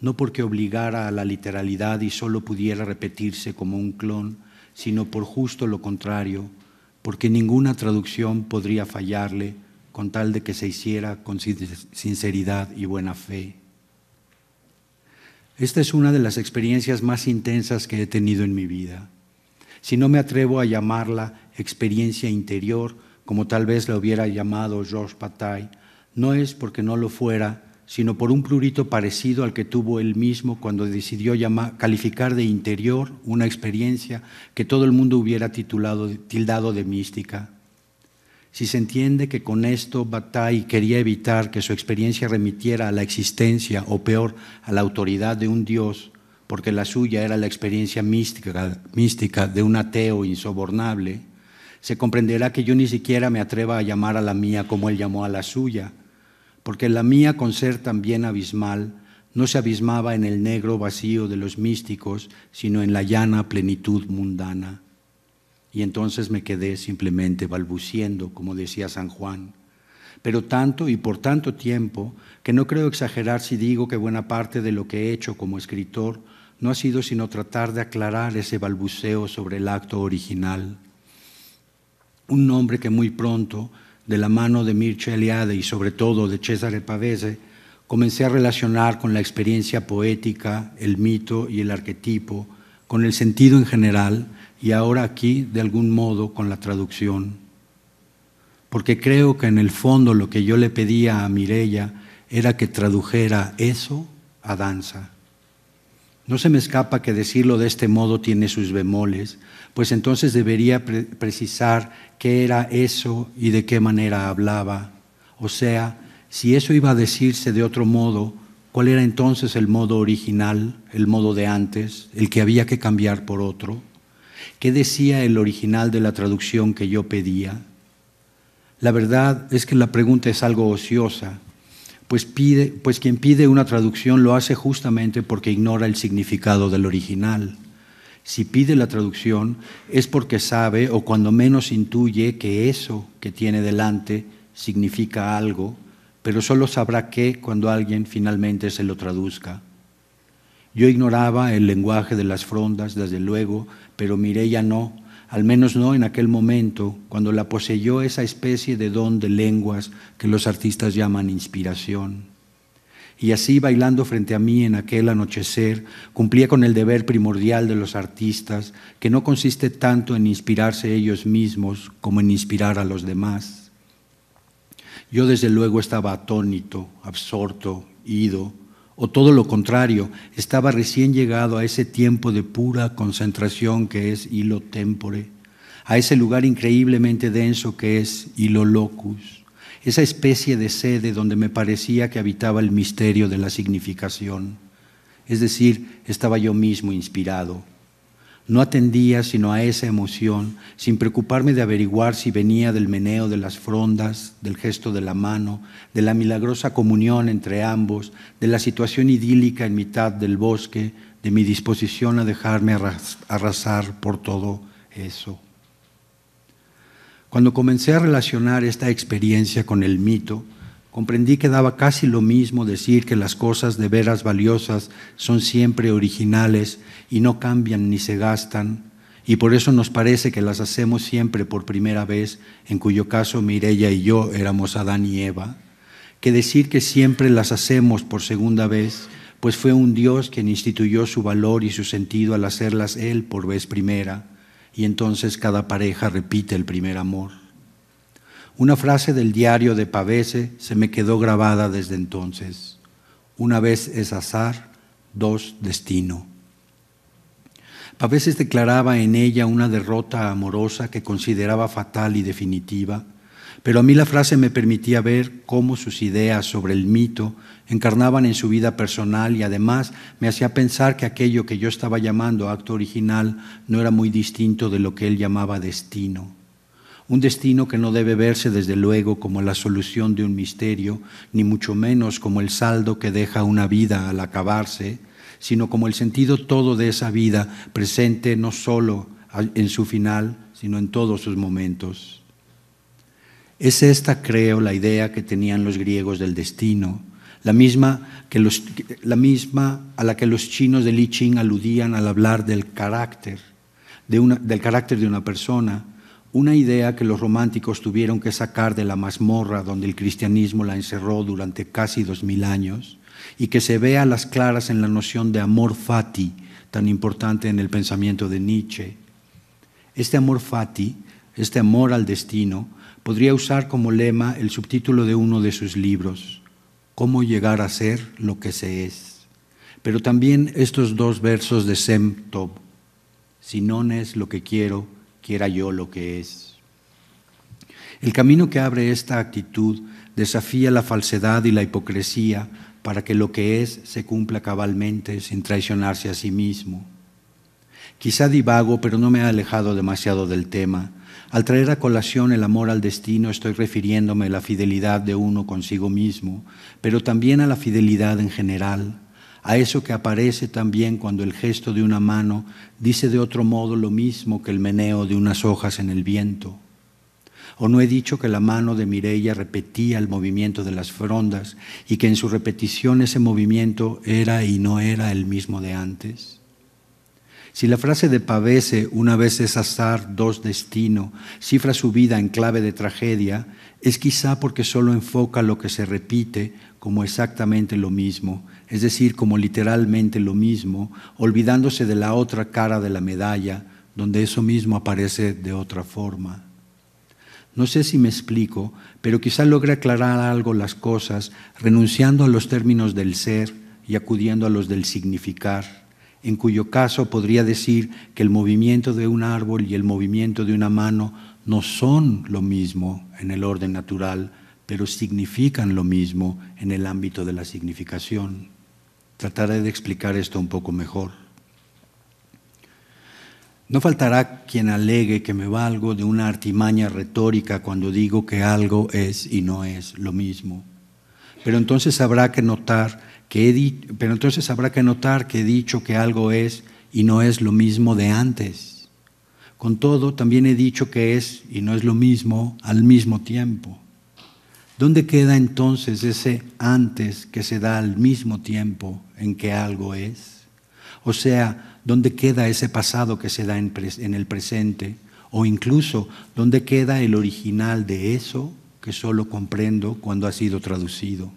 no porque obligara a la literalidad y solo pudiera repetirse como un clon, sino por justo lo contrario, porque ninguna traducción podría fallarle con tal de que se hiciera con sinceridad y buena fe. Esta es una de las experiencias más intensas que he tenido en mi vida si no me atrevo a llamarla experiencia interior, como tal vez la hubiera llamado Georges Bataille, no es porque no lo fuera, sino por un prurito parecido al que tuvo él mismo cuando decidió calificar de interior una experiencia que todo el mundo hubiera titulado, tildado de mística. Si se entiende que con esto Bataille quería evitar que su experiencia remitiera a la existencia o peor, a la autoridad de un Dios, porque la suya era la experiencia mística, mística de un ateo insobornable, se comprenderá que yo ni siquiera me atreva a llamar a la mía como él llamó a la suya, porque la mía, con ser también abismal, no se abismaba en el negro vacío de los místicos, sino en la llana plenitud mundana. Y entonces me quedé simplemente balbuciendo, como decía San Juan, pero tanto y por tanto tiempo que no creo exagerar si digo que buena parte de lo que he hecho como escritor no ha sido sino tratar de aclarar ese balbuceo sobre el acto original. Un nombre que muy pronto, de la mano de Mircea Eliade y sobre todo de Cesare Pavese, comencé a relacionar con la experiencia poética, el mito y el arquetipo, con el sentido en general y ahora aquí, de algún modo, con la traducción. Porque creo que en el fondo lo que yo le pedía a Mirella era que tradujera eso a danza. No se me escapa que decirlo de este modo tiene sus bemoles, pues entonces debería precisar qué era eso y de qué manera hablaba. O sea, si eso iba a decirse de otro modo, ¿cuál era entonces el modo original, el modo de antes, el que había que cambiar por otro? ¿Qué decía el original de la traducción que yo pedía? La verdad es que la pregunta es algo ociosa, pues, pues, quien pide una traducción lo hace justamente porque ignora el significado del original. Si pide la traducción es porque sabe o cuando menos intuye que eso que tiene delante significa algo, pero solo sabrá qué cuando alguien finalmente se lo traduzca. Yo ignoraba el lenguaje de las frondas, desde luego, pero ya no, al menos no en aquel momento, cuando la poseyó esa especie de don de lenguas que los artistas llaman inspiración. Y así, bailando frente a mí en aquel anochecer, cumplía con el deber primordial de los artistas, que no consiste tanto en inspirarse ellos mismos como en inspirar a los demás. Yo desde luego estaba atónito, absorto, ido, o todo lo contrario, estaba recién llegado a ese tiempo de pura concentración que es hilo tempore, a ese lugar increíblemente denso que es hilo locus, esa especie de sede donde me parecía que habitaba el misterio de la significación. Es decir, estaba yo mismo inspirado, no atendía sino a esa emoción, sin preocuparme de averiguar si venía del meneo de las frondas, del gesto de la mano, de la milagrosa comunión entre ambos, de la situación idílica en mitad del bosque, de mi disposición a dejarme arrasar por todo eso. Cuando comencé a relacionar esta experiencia con el mito, Comprendí que daba casi lo mismo decir que las cosas de veras valiosas son siempre originales y no cambian ni se gastan, y por eso nos parece que las hacemos siempre por primera vez, en cuyo caso Mirella y yo éramos Adán y Eva, que decir que siempre las hacemos por segunda vez, pues fue un Dios quien instituyó su valor y su sentido al hacerlas él por vez primera, y entonces cada pareja repite el primer amor. Una frase del diario de Pavese se me quedó grabada desde entonces. Una vez es azar, dos destino. Pavese declaraba en ella una derrota amorosa que consideraba fatal y definitiva, pero a mí la frase me permitía ver cómo sus ideas sobre el mito encarnaban en su vida personal y además me hacía pensar que aquello que yo estaba llamando acto original no era muy distinto de lo que él llamaba destino. Un destino que no debe verse desde luego como la solución de un misterio, ni mucho menos como el saldo que deja una vida al acabarse, sino como el sentido todo de esa vida presente no solo en su final, sino en todos sus momentos. Es esta, creo, la idea que tenían los griegos del destino, la misma, que la misma a la que los chinos de Li Qing aludían al hablar del carácter, del carácter de una persona, una idea que los románticos tuvieron que sacar de la mazmorra donde el cristianismo la encerró durante casi dos mil años y que se ve a las claras en la noción de amor fati, tan importante en el pensamiento de Nietzsche. Este amor fati, este amor al destino, podría usar como lema el subtítulo de uno de sus libros, Cómo llegar a ser lo que se es. Pero también estos dos versos de Sem Tob, si no es lo que quiero, quiera yo lo que es. El camino que abre esta actitud desafía la falsedad y la hipocresía para que lo que es se cumpla cabalmente sin traicionarse a sí mismo. Quizá divago, pero no me ha alejado demasiado del tema. Al traer a colación el amor al destino estoy refiriéndome a la fidelidad de uno consigo mismo, pero también a la fidelidad en general a eso que aparece también cuando el gesto de una mano dice de otro modo lo mismo que el meneo de unas hojas en el viento. ¿O no he dicho que la mano de Mirella repetía el movimiento de las frondas y que en su repetición ese movimiento era y no era el mismo de antes? Si la frase de Pavese, una vez es azar, dos destino, cifra su vida en clave de tragedia, es quizá porque solo enfoca lo que se repite como exactamente lo mismo, es decir, como literalmente lo mismo, olvidándose de la otra cara de la medalla, donde eso mismo aparece de otra forma. No sé si me explico, pero quizá logre aclarar algo las cosas renunciando a los términos del ser y acudiendo a los del significar, en cuyo caso podría decir que el movimiento de un árbol y el movimiento de una mano no son lo mismo en el orden natural, pero significan lo mismo en el ámbito de la significación. Trataré de explicar esto un poco mejor. No faltará quien alegue que me valgo de una artimaña retórica cuando digo que algo es y no es lo mismo. Pero entonces habrá que notar que he pero entonces habrá que notar que dicho que algo es y no es lo mismo de antes. Con todo, también he dicho que es y no es lo mismo al mismo tiempo. ¿Dónde queda entonces ese antes que se da al mismo tiempo en que algo es? O sea, ¿dónde queda ese pasado que se da en, el presente? O incluso, ¿dónde queda el original de eso que solo comprendo cuando ha sido traducido?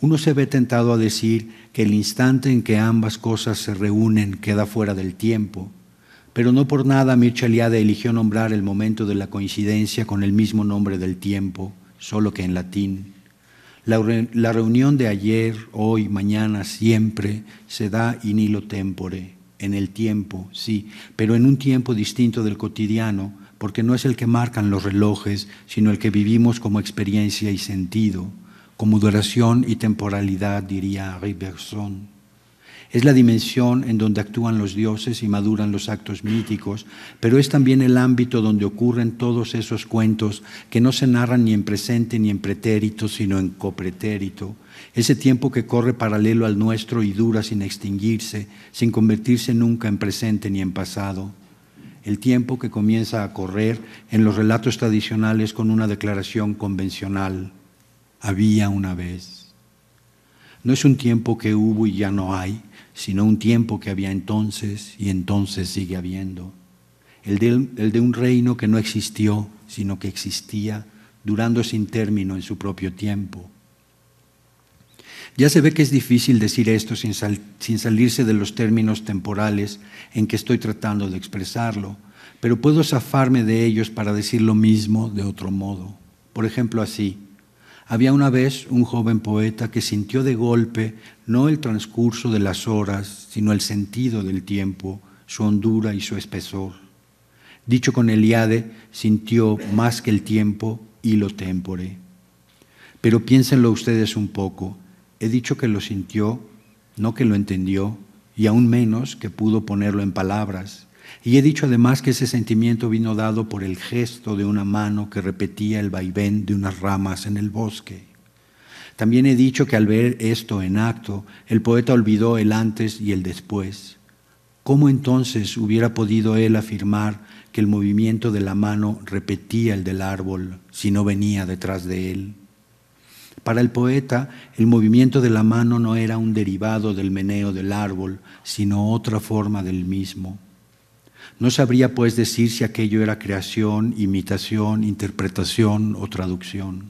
Uno se ve tentado a decir que el instante en que ambas cosas se reúnen queda fuera del tiempo, pero no por nada Mircea Eliade eligió nombrar el momento de la coincidencia con el mismo nombre del tiempo, solo que en latín. La, reunión de ayer, hoy, mañana, siempre se da in hilo tempore, en el tiempo, sí, pero en un tiempo distinto del cotidiano, porque no es el que marcan los relojes, sino el que vivimos como experiencia y sentido, como duración y temporalidad, diría Riverson. Es la dimensión en donde actúan los dioses y maduran los actos míticos, pero es también el ámbito donde ocurren todos esos cuentos que no se narran ni en presente ni en pretérito, sino en copretérito, ese tiempo que corre paralelo al nuestro y dura sin extinguirse, sin convertirse nunca en presente ni en pasado el tiempo que comienza a correr en los relatos tradicionales con una declaración convencional. Había una vez. No es un tiempo que hubo y ya no hay, sino un tiempo que había entonces y entonces sigue habiendo. El de, el de un reino que no existió, sino que existía, durando sin término en su propio tiempo. Ya se ve que es difícil decir esto sin, sin salirse de los términos temporales en que estoy tratando de expresarlo, pero puedo zafarme de ellos para decir lo mismo de otro modo. Por ejemplo, así. Había una vez un joven poeta que sintió de golpe no el transcurso de las horas, sino el sentido del tiempo, su hondura y su espesor. Dicho con Eliade, sintió más que el tiempo y lo tempore. Pero piénsenlo ustedes un poco. He dicho que lo sintió, no que lo entendió, y aún menos que pudo ponerlo en palabras. Y he dicho además que ese sentimiento vino dado por el gesto de una mano que repetía el vaivén de unas ramas en el bosque. También he dicho que al ver esto en acto, el poeta olvidó el antes y el después. ¿Cómo entonces hubiera podido él afirmar que el movimiento de la mano repetía el del árbol si no venía detrás de él? Para el poeta, el movimiento de la mano no era un derivado del meneo del árbol, sino otra forma del mismo. No sabría pues decir si aquello era creación, imitación, interpretación o traducción.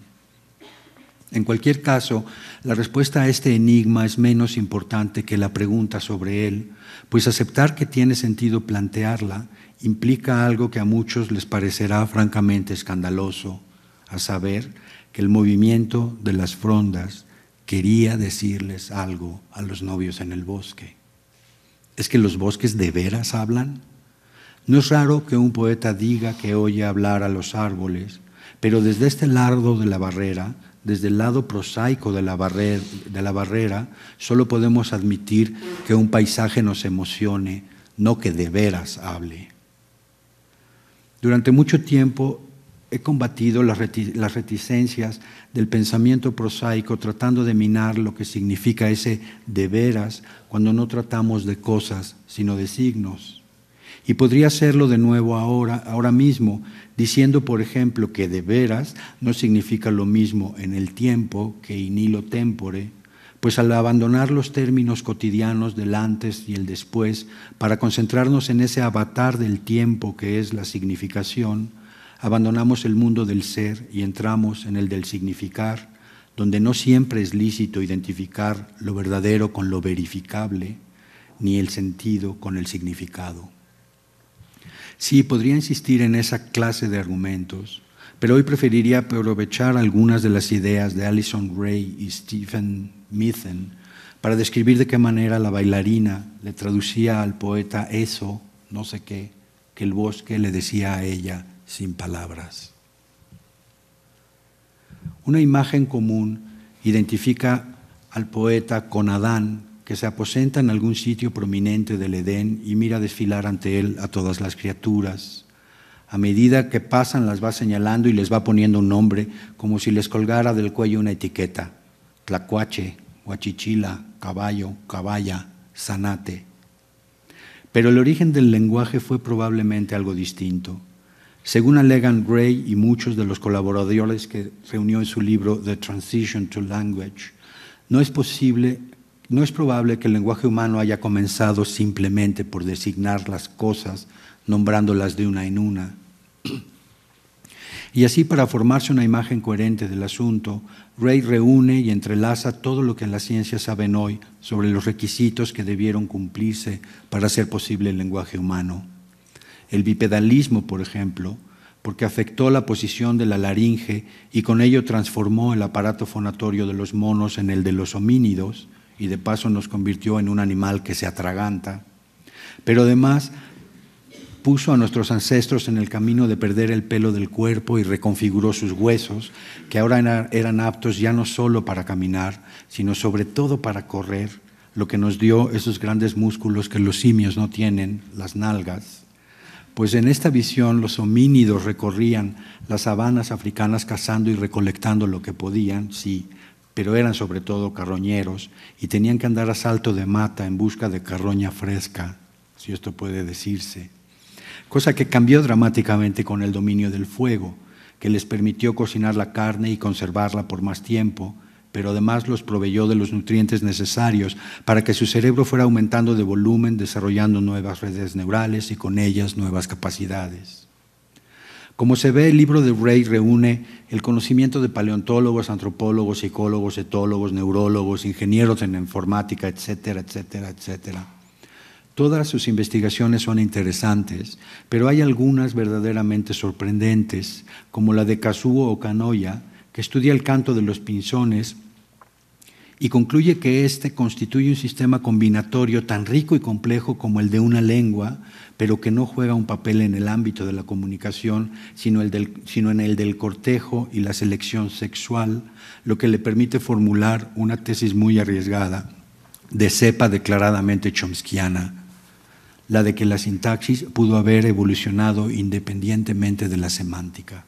En cualquier caso, la respuesta a este enigma es menos importante que la pregunta sobre él, pues aceptar que tiene sentido plantearla implica algo que a muchos les parecerá francamente escandaloso, a saber que el movimiento de las frondas quería decirles algo a los novios en el bosque. ¿Es que los bosques de veras hablan? No es raro que un poeta diga que oye hablar a los árboles, pero desde este lado de la barrera, desde el lado prosaico de la, barrera, solo podemos admitir que un paisaje nos emocione, no que de veras hable. Durante mucho tiempo he combatido las reticencias del pensamiento prosaico tratando de minar lo que significa ese de veras cuando no tratamos de cosas, sino de signos. Y podría hacerlo de nuevo ahora, ahora mismo, diciendo, por ejemplo, que de veras no significa lo mismo en el tiempo que inilo tempore, pues al abandonar los términos cotidianos del antes y el después para concentrarnos en ese avatar del tiempo que es la significación, abandonamos el mundo del ser y entramos en el del significar, donde no siempre es lícito identificar lo verdadero con lo verificable, ni el sentido con el significado. Sí, podría insistir en esa clase de argumentos, pero hoy preferiría aprovechar algunas de las ideas de Alison Ray y Stephen Mithen para describir de qué manera la bailarina le traducía al poeta eso, no sé qué, que el bosque le decía a ella sin palabras. Una imagen común identifica al poeta con Adán que se aposenta en algún sitio prominente del Edén y mira desfilar ante él a todas las criaturas. A medida que pasan las va señalando y les va poniendo un nombre, como si les colgara del cuello una etiqueta. Tlacuache, huachichila, caballo, caballa, zanate. Pero el origen del lenguaje fue probablemente algo distinto. Según alegan Gray y muchos de los colaboradores que reunió en su libro The Transition to Language, no es posible no es probable que el lenguaje humano haya comenzado simplemente por designar las cosas, nombrándolas de una en una. Y así, para formarse una imagen coherente del asunto, Ray reúne y entrelaza todo lo que en la ciencia saben hoy sobre los requisitos que debieron cumplirse para hacer posible el lenguaje humano. El bipedalismo, por ejemplo, porque afectó la posición de la laringe y con ello transformó el aparato fonatorio de los monos en el de los homínidos, y de paso nos convirtió en un animal que se atraganta, pero además puso a nuestros ancestros en el camino de perder el pelo del cuerpo y reconfiguró sus huesos, que ahora eran aptos ya no solo para caminar, sino sobre todo para correr, lo que nos dio esos grandes músculos que los simios no tienen, las nalgas. Pues en esta visión los homínidos recorrían las sabanas africanas cazando y recolectando lo que podían, sí, pero eran sobre todo carroñeros y tenían que andar a salto de mata en busca de carroña fresca, si esto puede decirse. Cosa que cambió dramáticamente con el dominio del fuego, que les permitió cocinar la carne y conservarla por más tiempo, pero además los proveyó de los nutrientes necesarios para que su cerebro fuera aumentando de volumen, desarrollando nuevas redes neurales y con ellas nuevas capacidades. Como se ve, el libro de Ray reúne el conocimiento de paleontólogos, antropólogos, psicólogos, etólogos, neurólogos, ingenieros en informática, etcétera, etcétera, etcétera. Todas sus investigaciones son interesantes, pero hay algunas verdaderamente sorprendentes, como la de Kazuo Okanoya, que estudia el canto de los pinzones y concluye que éste constituye un sistema combinatorio tan rico y complejo como el de una lengua, pero que no juega un papel en el ámbito de la comunicación, sino, el sino en el del cortejo y la selección sexual, lo que le permite formular una tesis muy arriesgada, de cepa declaradamente chomskiana, la de que la sintaxis pudo haber evolucionado independientemente de la semántica.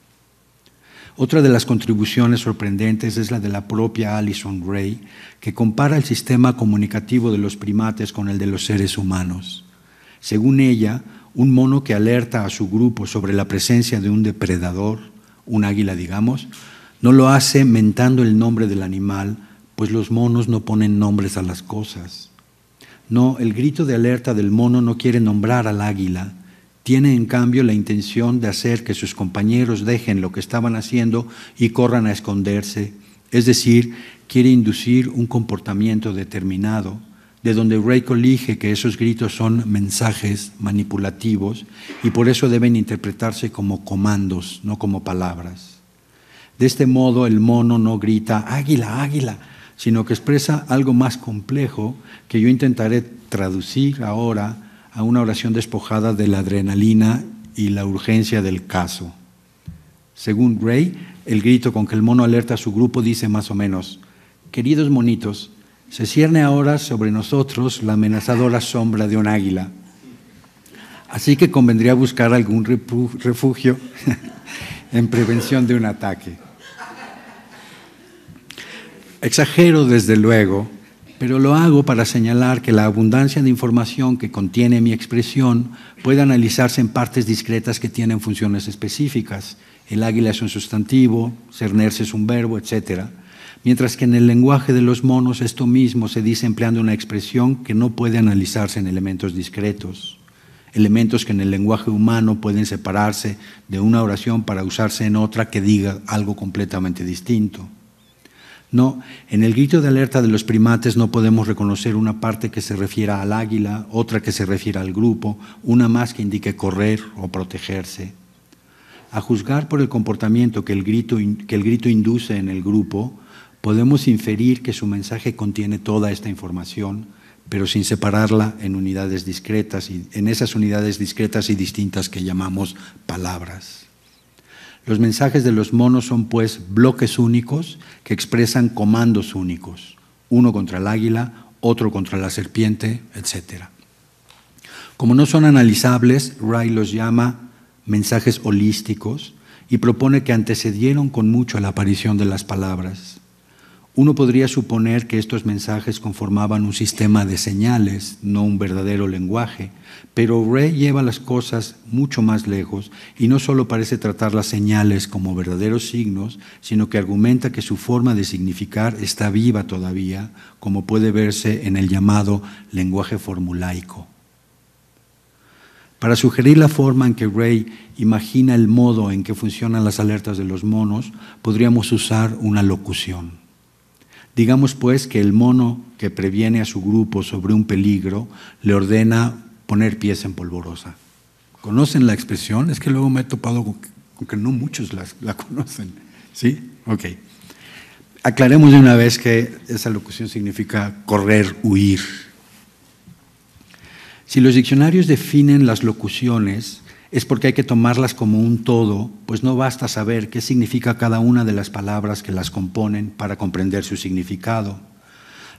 Otra de las contribuciones sorprendentes es la de la propia Alison Gray, que compara el sistema comunicativo de los primates con el de los seres humanos. Según ella, un mono que alerta a su grupo sobre la presencia de un depredador, un águila digamos, no lo hace mentando el nombre del animal, pues los monos no ponen nombres a las cosas. No, el grito de alerta del mono no quiere nombrar al águila, tiene en cambio la intención de hacer que sus compañeros dejen lo que estaban haciendo y corran a esconderse. Es decir, quiere inducir un comportamiento determinado, de donde Ray elige que esos gritos son mensajes manipulativos y por eso deben interpretarse como comandos, no como palabras. De este modo el mono no grita águila, águila, sino que expresa algo más complejo que yo intentaré traducir ahora una oración despojada de la adrenalina y la urgencia del caso. Según Gray, el grito con que el mono alerta a su grupo dice más o menos, queridos monitos, se cierne ahora sobre nosotros la amenazadora sombra de un águila. Así que convendría buscar algún refugio en prevención de un ataque. Exagero, desde luego, pero lo hago para señalar que la abundancia de información que contiene mi expresión puede analizarse en partes discretas que tienen funciones específicas. El águila es un sustantivo, cernerse es un verbo, etc. Mientras que en el lenguaje de los monos esto mismo se dice empleando una expresión que no puede analizarse en elementos discretos. Elementos que en el lenguaje humano pueden separarse de una oración para usarse en otra que diga algo completamente distinto. No, en el grito de alerta de los primates no podemos reconocer una parte que se refiera al águila, otra que se refiera al grupo, una más que indique correr o protegerse. A juzgar por el comportamiento que el grito, que el grito induce en el grupo, podemos inferir que su mensaje contiene toda esta información, pero sin separarla en unidades discretas y en esas unidades discretas y distintas que llamamos palabras. Los mensajes de los monos son pues bloques únicos que expresan comandos únicos, uno contra el águila, otro contra la serpiente, etc. Como no son analizables, Ray los llama mensajes holísticos y propone que antecedieron con mucho a la aparición de las palabras. Uno podría suponer que estos mensajes conformaban un sistema de señales, no un verdadero lenguaje, pero Ray lleva las cosas mucho más lejos y no solo parece tratar las señales como verdaderos signos, sino que argumenta que su forma de significar está viva todavía, como puede verse en el llamado lenguaje formulaico. Para sugerir la forma en que Ray imagina el modo en que funcionan las alertas de los monos, podríamos usar una locución. Digamos pues que el mono que previene a su grupo sobre un peligro le ordena poner pies en polvorosa. ¿Conocen la expresión? Es que luego me he topado con que, no muchos la, la conocen. ¿Sí? Ok. Aclaremos de una vez que esa locución significa correr, huir. Si los diccionarios definen las locuciones es porque hay que tomarlas como un todo, pues no basta saber qué significa cada una de las palabras que las componen para comprender su significado.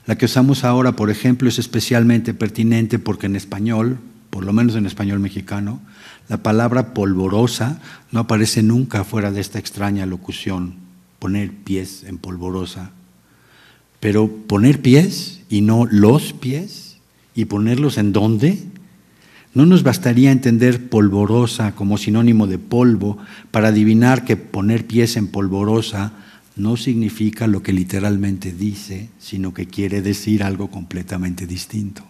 La que usamos ahora, por ejemplo, es especialmente pertinente porque en español, por lo menos en español mexicano, la palabra polvorosa no aparece nunca fuera de esta extraña locución, poner pies en polvorosa. Pero poner pies y no los pies, y ponerlos en dónde, no nos bastaría entender polvorosa como sinónimo de polvo para adivinar que poner pies en polvorosa no significa lo que literalmente dice, sino que quiere decir algo completamente distinto.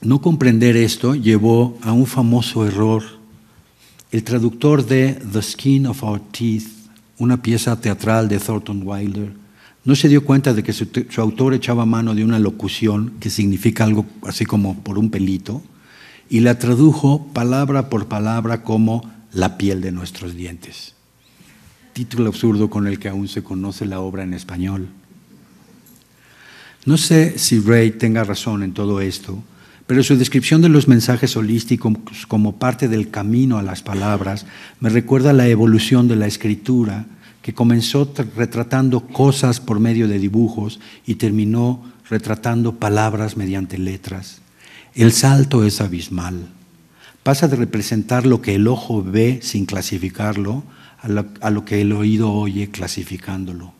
No comprender esto llevó a un famoso error. El traductor de The Skin of Our Teeth, una pieza teatral de Thornton Wilder, no se dio cuenta de que su, autor echaba mano de una locución que significa algo así como por un pelito, y la tradujo palabra por palabra como la piel de nuestros dientes. Título absurdo con el que aún se conoce la obra en español. No sé si Ray tenga razón en todo esto, pero su descripción de los mensajes holísticos como parte del camino a las palabras me recuerda la evolución de la escritura que comenzó retratando cosas por medio de dibujos y terminó retratando palabras mediante letras. El salto es abismal. Pasa de representar lo que el ojo ve sin clasificarlo a lo, a lo que el oído oye clasificándolo.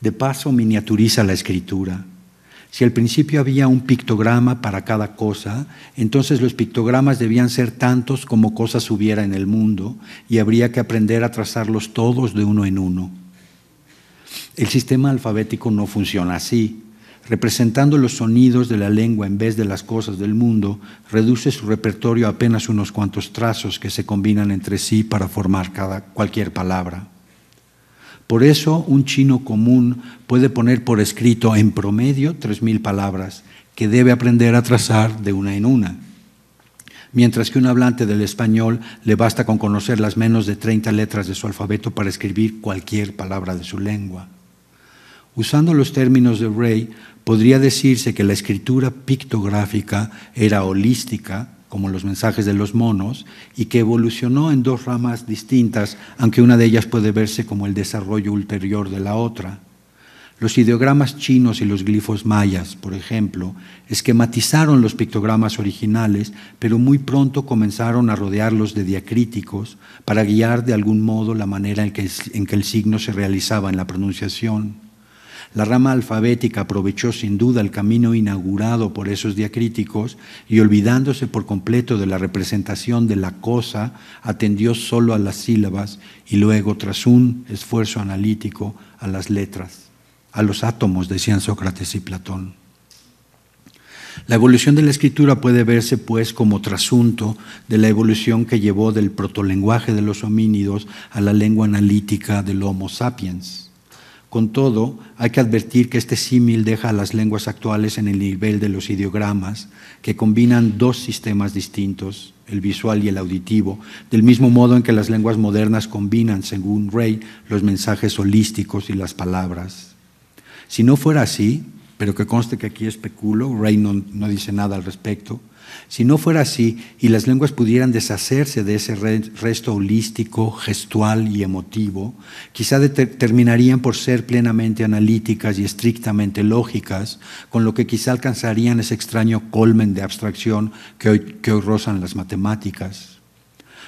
De paso miniaturiza la escritura si al principio había un pictograma para cada cosa, entonces los pictogramas debían ser tantos como cosas hubiera en el mundo y habría que aprender a trazarlos todos de uno en uno. El sistema alfabético no funciona así. Representando los sonidos de la lengua en vez de las cosas del mundo, reduce su repertorio a apenas unos cuantos trazos que se combinan entre sí para formar cada, cualquier palabra. Por eso un chino común puede poner por escrito en promedio 3.000 palabras que debe aprender a trazar de una en una. Mientras que un hablante del español le basta con conocer las menos de 30 letras de su alfabeto para escribir cualquier palabra de su lengua. Usando los términos de Ray, podría decirse que la escritura pictográfica era holística como los mensajes de los monos, y que evolucionó en dos ramas distintas, aunque una de ellas puede verse como el desarrollo ulterior de la otra. Los ideogramas chinos y los glifos mayas, por ejemplo, esquematizaron los pictogramas originales, pero muy pronto comenzaron a rodearlos de diacríticos para guiar de algún modo la manera en que, en que el signo se realizaba en la pronunciación. La rama alfabética aprovechó sin duda el camino inaugurado por esos diacríticos y olvidándose por completo de la representación de la cosa, atendió solo a las sílabas y luego, tras un esfuerzo analítico, a las letras, a los átomos, decían Sócrates y Platón. La evolución de la escritura puede verse, pues, como trasunto de la evolución que llevó del protolenguaje de los homínidos a la lengua analítica del Homo sapiens. Con todo, hay que advertir que este símil deja a las lenguas actuales en el nivel de los ideogramas, que combinan dos sistemas distintos, el visual y el auditivo, del mismo modo en que las lenguas modernas combinan, según Ray, los mensajes holísticos y las palabras. Si no fuera así, pero que conste que aquí especulo, Ray no, no dice nada al respecto, si no fuera así y las lenguas pudieran deshacerse de ese resto holístico, gestual y emotivo, quizá terminarían por ser plenamente analíticas y estrictamente lógicas, con lo que quizá alcanzarían ese extraño colmen de abstracción que hoy, rozan las matemáticas.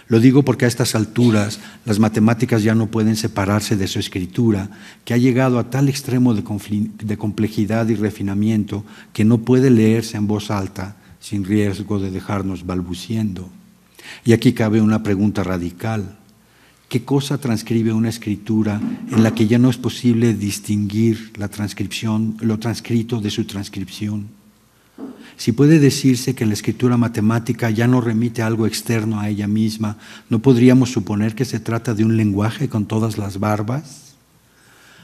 Lo digo porque a estas alturas las matemáticas ya no pueden separarse de su escritura, que ha llegado a tal extremo de, complejidad y refinamiento que no puede leerse en voz alta sin riesgo de dejarnos balbuciendo. Y aquí cabe una pregunta radical. ¿Qué cosa transcribe una escritura en la que ya no es posible distinguir la transcripción, lo transcrito de su transcripción? Si puede decirse que la escritura matemática ya no remite algo externo a ella misma, ¿no podríamos suponer que se trata de un lenguaje con todas las barbas?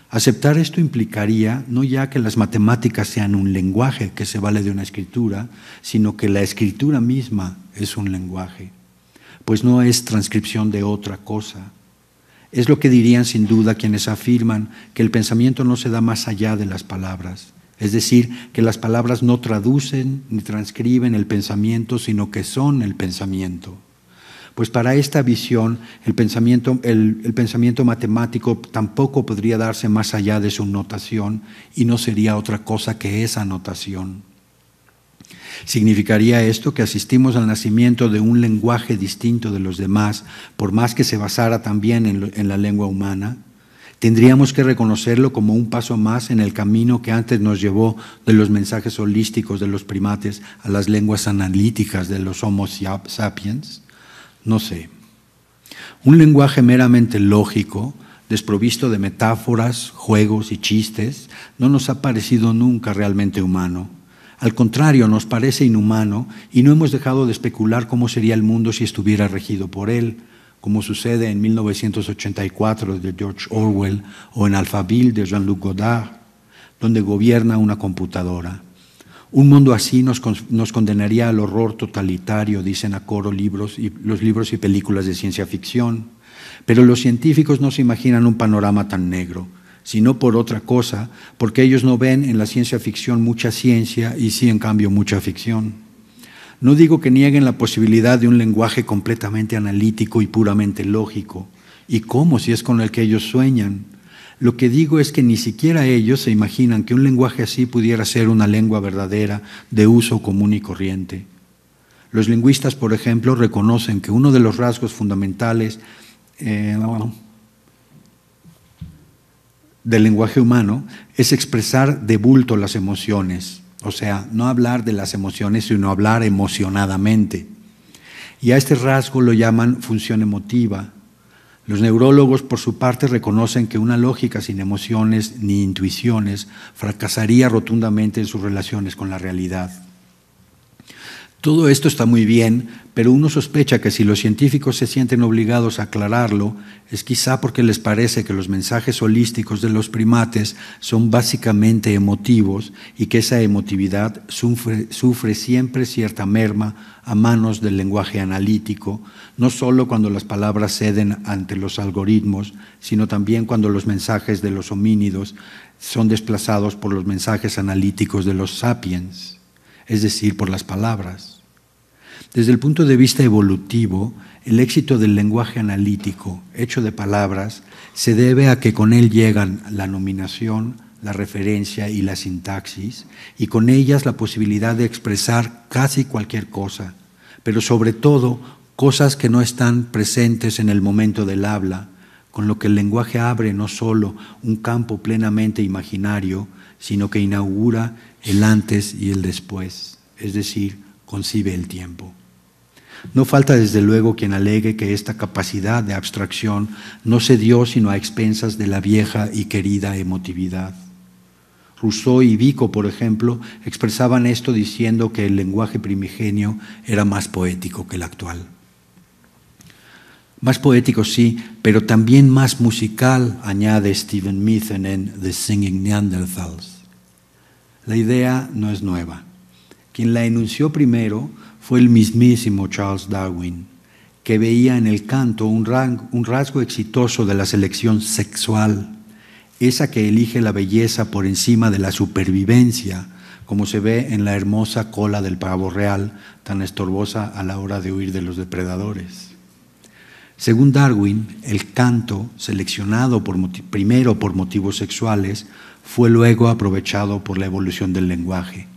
Aceptar esto implicaría no ya que las matemáticas sean un lenguaje que se vale de una escritura, sino que la escritura misma es un lenguaje, pues no es transcripción de otra cosa. Es lo que dirían sin duda quienes afirman que el pensamiento no se da más allá de las palabras, es decir, que las palabras no traducen ni transcriben el pensamiento, sino que son el pensamiento. Pues para esta visión el pensamiento, matemático tampoco podría darse más allá de su notación y no sería otra cosa que esa notación. ¿Significaría esto que asistimos al nacimiento de un lenguaje distinto de los demás, por más que se basara también en, la lengua humana? ¿Tendríamos que reconocerlo como un paso más en el camino que antes nos llevó de los mensajes holísticos de los primates a las lenguas analíticas de los Homo sapiens? No sé. Un lenguaje meramente lógico, desprovisto de metáforas, juegos y chistes, no nos ha parecido nunca realmente humano. Al contrario, nos parece inhumano y no hemos dejado de especular cómo sería el mundo si estuviera regido por él, como sucede en 1984 de George Orwell o en Alphaville de Jean-Luc Godard, donde gobierna una computadora. Un mundo así nos, condenaría al horror totalitario, dicen a coro libros y, los libros y películas de ciencia ficción. Pero los científicos no se imaginan un panorama tan negro, sino por otra cosa, porque ellos no ven en la ciencia ficción mucha ciencia y sí en cambio mucha ficción. No digo que nieguen la posibilidad de un lenguaje completamente analítico y puramente lógico, y cómo si es con el que ellos sueñan, lo que digo es que ni siquiera ellos se imaginan que un lenguaje así pudiera ser una lengua verdadera de uso común y corriente. Los lingüistas, por ejemplo, reconocen que uno de los rasgos fundamentales eh, del lenguaje humano es expresar de bulto las emociones, o sea, no hablar de las emociones, sino hablar emocionadamente. Y a este rasgo lo llaman función emotiva los neurólogos, por su parte, reconocen que una lógica sin emociones ni intuiciones fracasaría rotundamente en sus relaciones con la realidad. Todo esto está muy bien, pero uno sospecha que si los científicos se sienten obligados a aclararlo, es quizá porque les parece que los mensajes holísticos de los primates son básicamente emotivos y que esa emotividad sufre, siempre cierta merma a manos del lenguaje analítico, no solo cuando las palabras ceden ante los algoritmos, sino también cuando los mensajes de los homínidos son desplazados por los mensajes analíticos de los sapiens es decir, por las palabras. Desde el punto de vista evolutivo, el éxito del lenguaje analítico, hecho de palabras, se debe a que con él llegan la nominación, la referencia y la sintaxis, y con ellas la posibilidad de expresar casi cualquier cosa, pero sobre todo cosas que no están presentes en el momento del habla, con lo que el lenguaje abre no solo un campo plenamente imaginario, sino que inaugura el antes y el después, es decir, concibe el tiempo. No falta desde luego quien alegue que esta capacidad de abstracción no se dio sino a expensas de la vieja y querida emotividad. Rousseau y Vico, por ejemplo, expresaban esto diciendo que el lenguaje primigenio era más poético que el actual. Más poético, sí, pero también más musical, añade Stephen Mithen en The Singing Neanderthals. La idea no es nueva. Quien la enunció primero fue el mismísimo Charles Darwin, que veía en el canto un, un rasgo exitoso de la selección sexual, esa que elige la belleza por encima de la supervivencia, como se ve en la hermosa cola del pavo real, tan estorbosa a la hora de huir de los depredadores. Según Darwin, el canto, seleccionado primero por motivos sexuales, fue luego aprovechado por la evolución del lenguaje.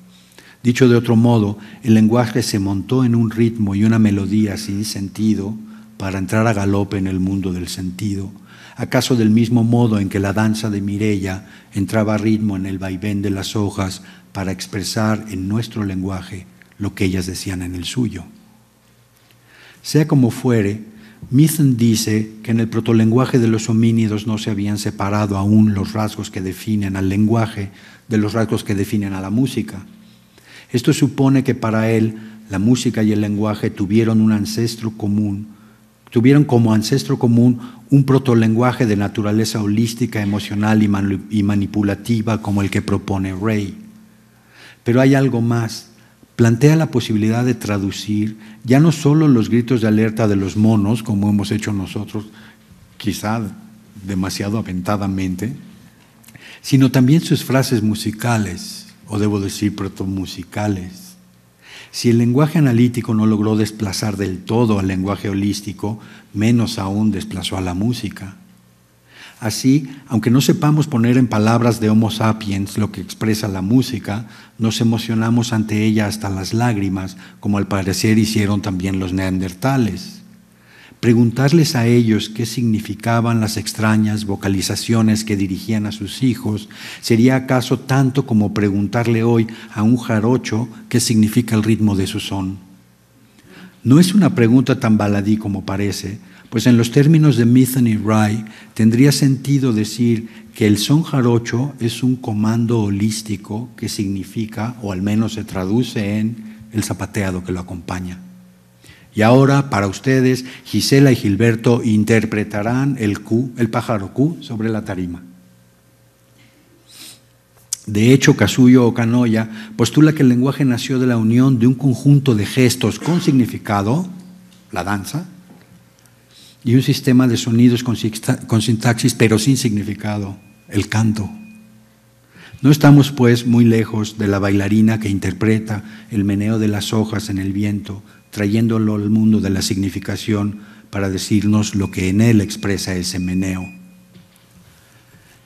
Dicho de otro modo, el lenguaje se montó en un ritmo y una melodía sin sentido para entrar a galope en el mundo del sentido, acaso del mismo modo en que la danza de Mirella entraba a ritmo en el vaivén de las hojas para expresar en nuestro lenguaje lo que ellas decían en el suyo. Sea como fuere, Mithen dice que en el protolenguaje de los homínidos no se habían separado aún los rasgos que definen al lenguaje de los rasgos que definen a la música. Esto supone que para él la música y el lenguaje tuvieron un ancestro común, tuvieron como ancestro común un protolenguaje de naturaleza holística, emocional y manipulativa como el que propone Ray. Pero hay algo más plantea la posibilidad de traducir ya no solo los gritos de alerta de los monos, como hemos hecho nosotros, quizá demasiado aventadamente, sino también sus frases musicales, o debo decir protomusicales. Si el lenguaje analítico no logró desplazar del todo al lenguaje holístico, menos aún desplazó a la música. Así, aunque no sepamos poner en palabras de Homo sapiens lo que expresa la música, nos emocionamos ante ella hasta las lágrimas, como al parecer hicieron también los neandertales. Preguntarles a ellos qué significaban las extrañas vocalizaciones que dirigían a sus hijos sería acaso tanto como preguntarle hoy a un jarocho qué significa el ritmo de su son. No es una pregunta tan baladí como parece, pues en los términos de y Rai tendría sentido decir que el son jarocho es un comando holístico que significa, o al menos se traduce en, el zapateado que lo acompaña. Y ahora, para ustedes, Gisela y Gilberto interpretarán el, el pájaro Q sobre la tarima. De hecho, o Canoya postula que el lenguaje nació de la unión de un conjunto de gestos con significado, la danza, y un sistema de sonidos con, sintaxis, pero sin significado, el canto. No estamos, pues, muy lejos de la bailarina que interpreta el meneo de las hojas en el viento, trayéndolo al mundo de la significación para decirnos lo que en él expresa ese meneo.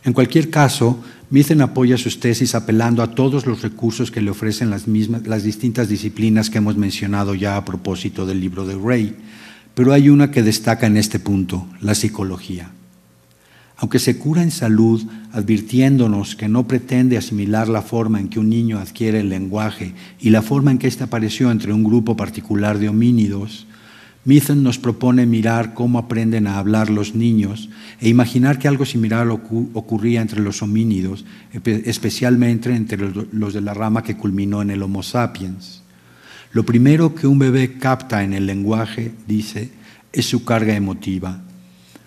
En cualquier caso, Mitten apoya sus tesis apelando a todos los recursos que le ofrecen las, las distintas disciplinas que hemos mencionado ya a propósito del libro de Ray, pero hay una que destaca en este punto, la psicología. Aunque se cura en salud advirtiéndonos que no pretende asimilar la forma en que un niño adquiere el lenguaje y la forma en que éste apareció entre un grupo particular de homínidos, Mithen nos propone mirar cómo aprenden a hablar los niños e imaginar que algo similar ocurría entre los homínidos, especialmente entre los de la rama que culminó en el Homo sapiens. Lo primero que un bebé capta en el lenguaje, dice, es su carga emotiva.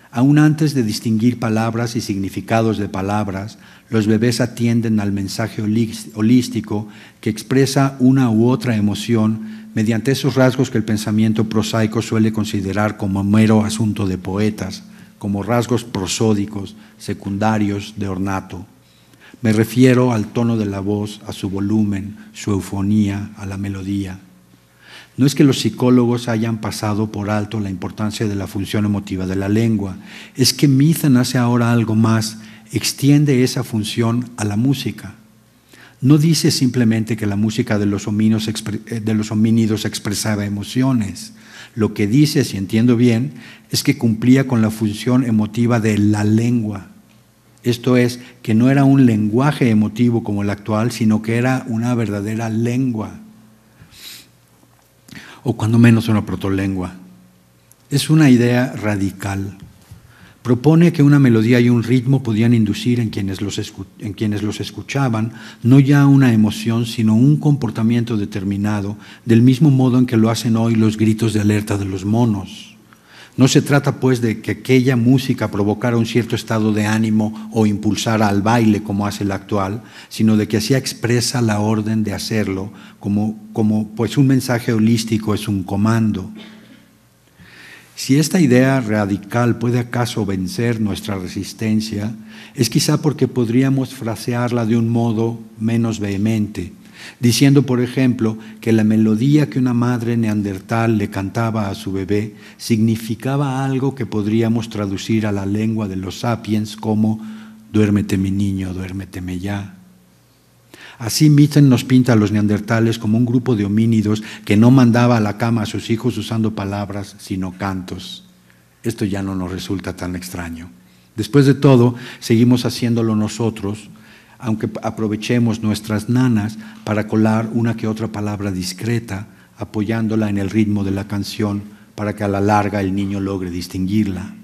Aún antes de distinguir palabras y significados de palabras, los bebés atienden al mensaje holístico que expresa una u otra emoción mediante esos rasgos que el pensamiento prosaico suele considerar como mero asunto de poetas, como rasgos prosódicos, secundarios, de ornato. Me refiero al tono de la voz, a su volumen, su eufonía, a la melodía. No es que los psicólogos hayan pasado por alto la importancia de la función emotiva de la lengua, es que Mithen hace ahora algo más, extiende esa función a la música. No dice simplemente que la música de los, eh, de los homínidos expresaba emociones. Lo que dice, si entiendo bien, es que cumplía con la función emotiva de la lengua. Esto es, que no era un lenguaje emotivo como el actual, sino que era una verdadera lengua o cuando menos una protolengua. Es una idea radical. Propone que una melodía y un ritmo podían inducir en quienes, los en quienes los escuchaban no ya una emoción, sino un comportamiento determinado, del mismo modo en que lo hacen hoy los gritos de alerta de los monos. No se trata pues de que aquella música provocara un cierto estado de ánimo o impulsara al baile como hace el actual, sino de que así expresa la orden de hacerlo, como, como pues un mensaje holístico es un comando. Si esta idea radical puede acaso vencer nuestra resistencia, es quizá porque podríamos frasearla de un modo menos vehemente, diciendo, por ejemplo, que la melodía que una madre neandertal le cantaba a su bebé significaba algo que podríamos traducir a la lengua de los sapiens como duérmete mi niño, duérmeteme ya. Así Mitten nos pinta a los neandertales como un grupo de homínidos que no mandaba a la cama a sus hijos usando palabras, sino cantos. Esto ya no nos resulta tan extraño. Después de todo, seguimos haciéndolo nosotros, aunque aprovechemos nuestras nanas para colar una que otra palabra discreta, apoyándola en el ritmo de la canción para que a la larga el niño logre distinguirla.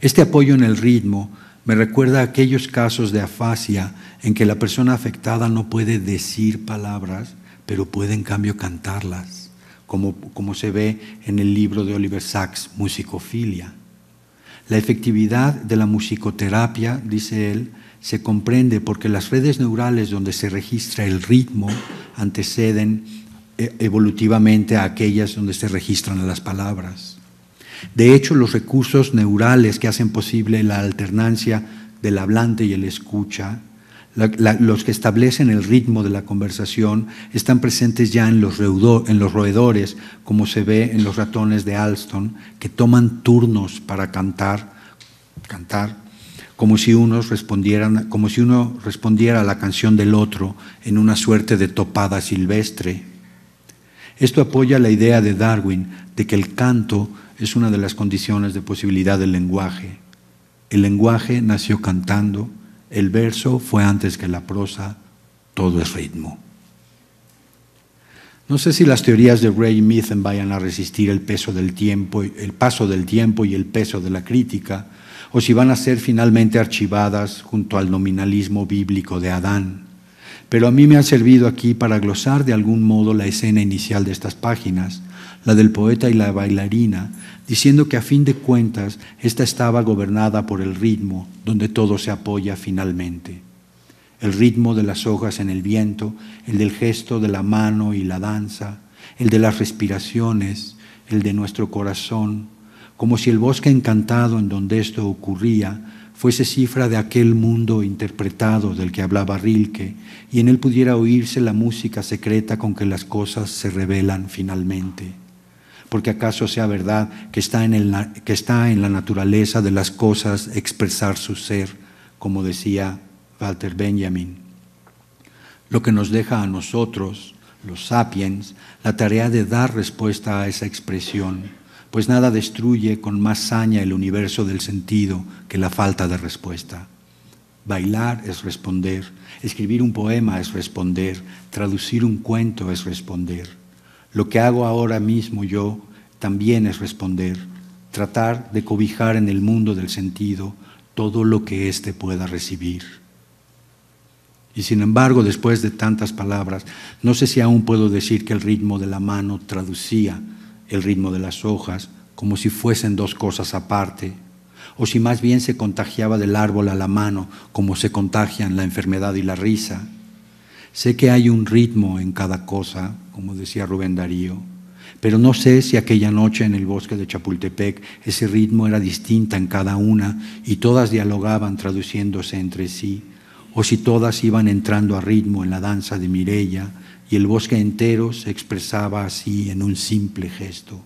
Este apoyo en el ritmo me recuerda a aquellos casos de afasia en que la persona afectada no puede decir palabras, pero puede en cambio cantarlas, como, como se ve en el libro de Oliver Sacks, Musicofilia. La efectividad de la musicoterapia, dice él, se comprende porque las redes neurales donde se registra el ritmo anteceden eh, evolutivamente a aquellas donde se registran las palabras. De hecho, los recursos neurales que hacen posible la alternancia del hablante y el escucha, los que establecen el ritmo de la conversación, están presentes ya en los, en los roedores, como se ve en los ratones de Alston, que toman turnos para cantar, cantar como si, unos respondieran, como si uno respondiera a la canción del otro en una suerte de topada silvestre. Esto apoya la idea de Darwin de que el canto es una de las condiciones de posibilidad del lenguaje. El lenguaje nació cantando, el verso fue antes que la prosa, todo es ritmo. No sé si las teorías de Ray Mithen vayan a resistir el peso del tiempo, el paso del tiempo y el peso de la crítica, o si van a ser finalmente archivadas junto al nominalismo bíblico de Adán. Pero a mí me ha servido aquí para glosar de algún modo la escena inicial de estas páginas, la del poeta y la bailarina, diciendo que a fin de cuentas esta estaba gobernada por el ritmo donde todo se apoya finalmente. El ritmo de las hojas en el viento, el del gesto de la mano y la danza, el de las respiraciones, el de nuestro corazón, como si el bosque encantado en donde esto ocurría fuese cifra de aquel mundo interpretado del que hablaba Rilke, y en él pudiera oírse la música secreta con que las cosas se revelan finalmente. Porque acaso sea verdad que está en, que está en la naturaleza de las cosas expresar su ser, como decía Walter Benjamin. Lo que nos deja a nosotros, los sapiens, la tarea de dar respuesta a esa expresión pues nada destruye con más saña el universo del sentido que la falta de respuesta. Bailar es responder, escribir un poema es responder, traducir un cuento es responder. Lo que hago ahora mismo yo también es responder, tratar de cobijar en el mundo del sentido todo lo que éste pueda recibir. Y sin embargo, después de tantas palabras, no sé si aún puedo decir que el ritmo de la mano traducía el ritmo de las hojas, como si fuesen dos cosas aparte, o si más bien se contagiaba del árbol a la mano, como se contagian la enfermedad y la risa. Sé que hay un ritmo en cada cosa, como decía Rubén Darío, pero no sé si aquella noche en el bosque de Chapultepec ese ritmo era distinto en cada una y todas dialogaban traduciéndose entre sí, o si todas iban entrando a ritmo en la danza de Mirella, y el bosque entero se expresaba así en un simple gesto.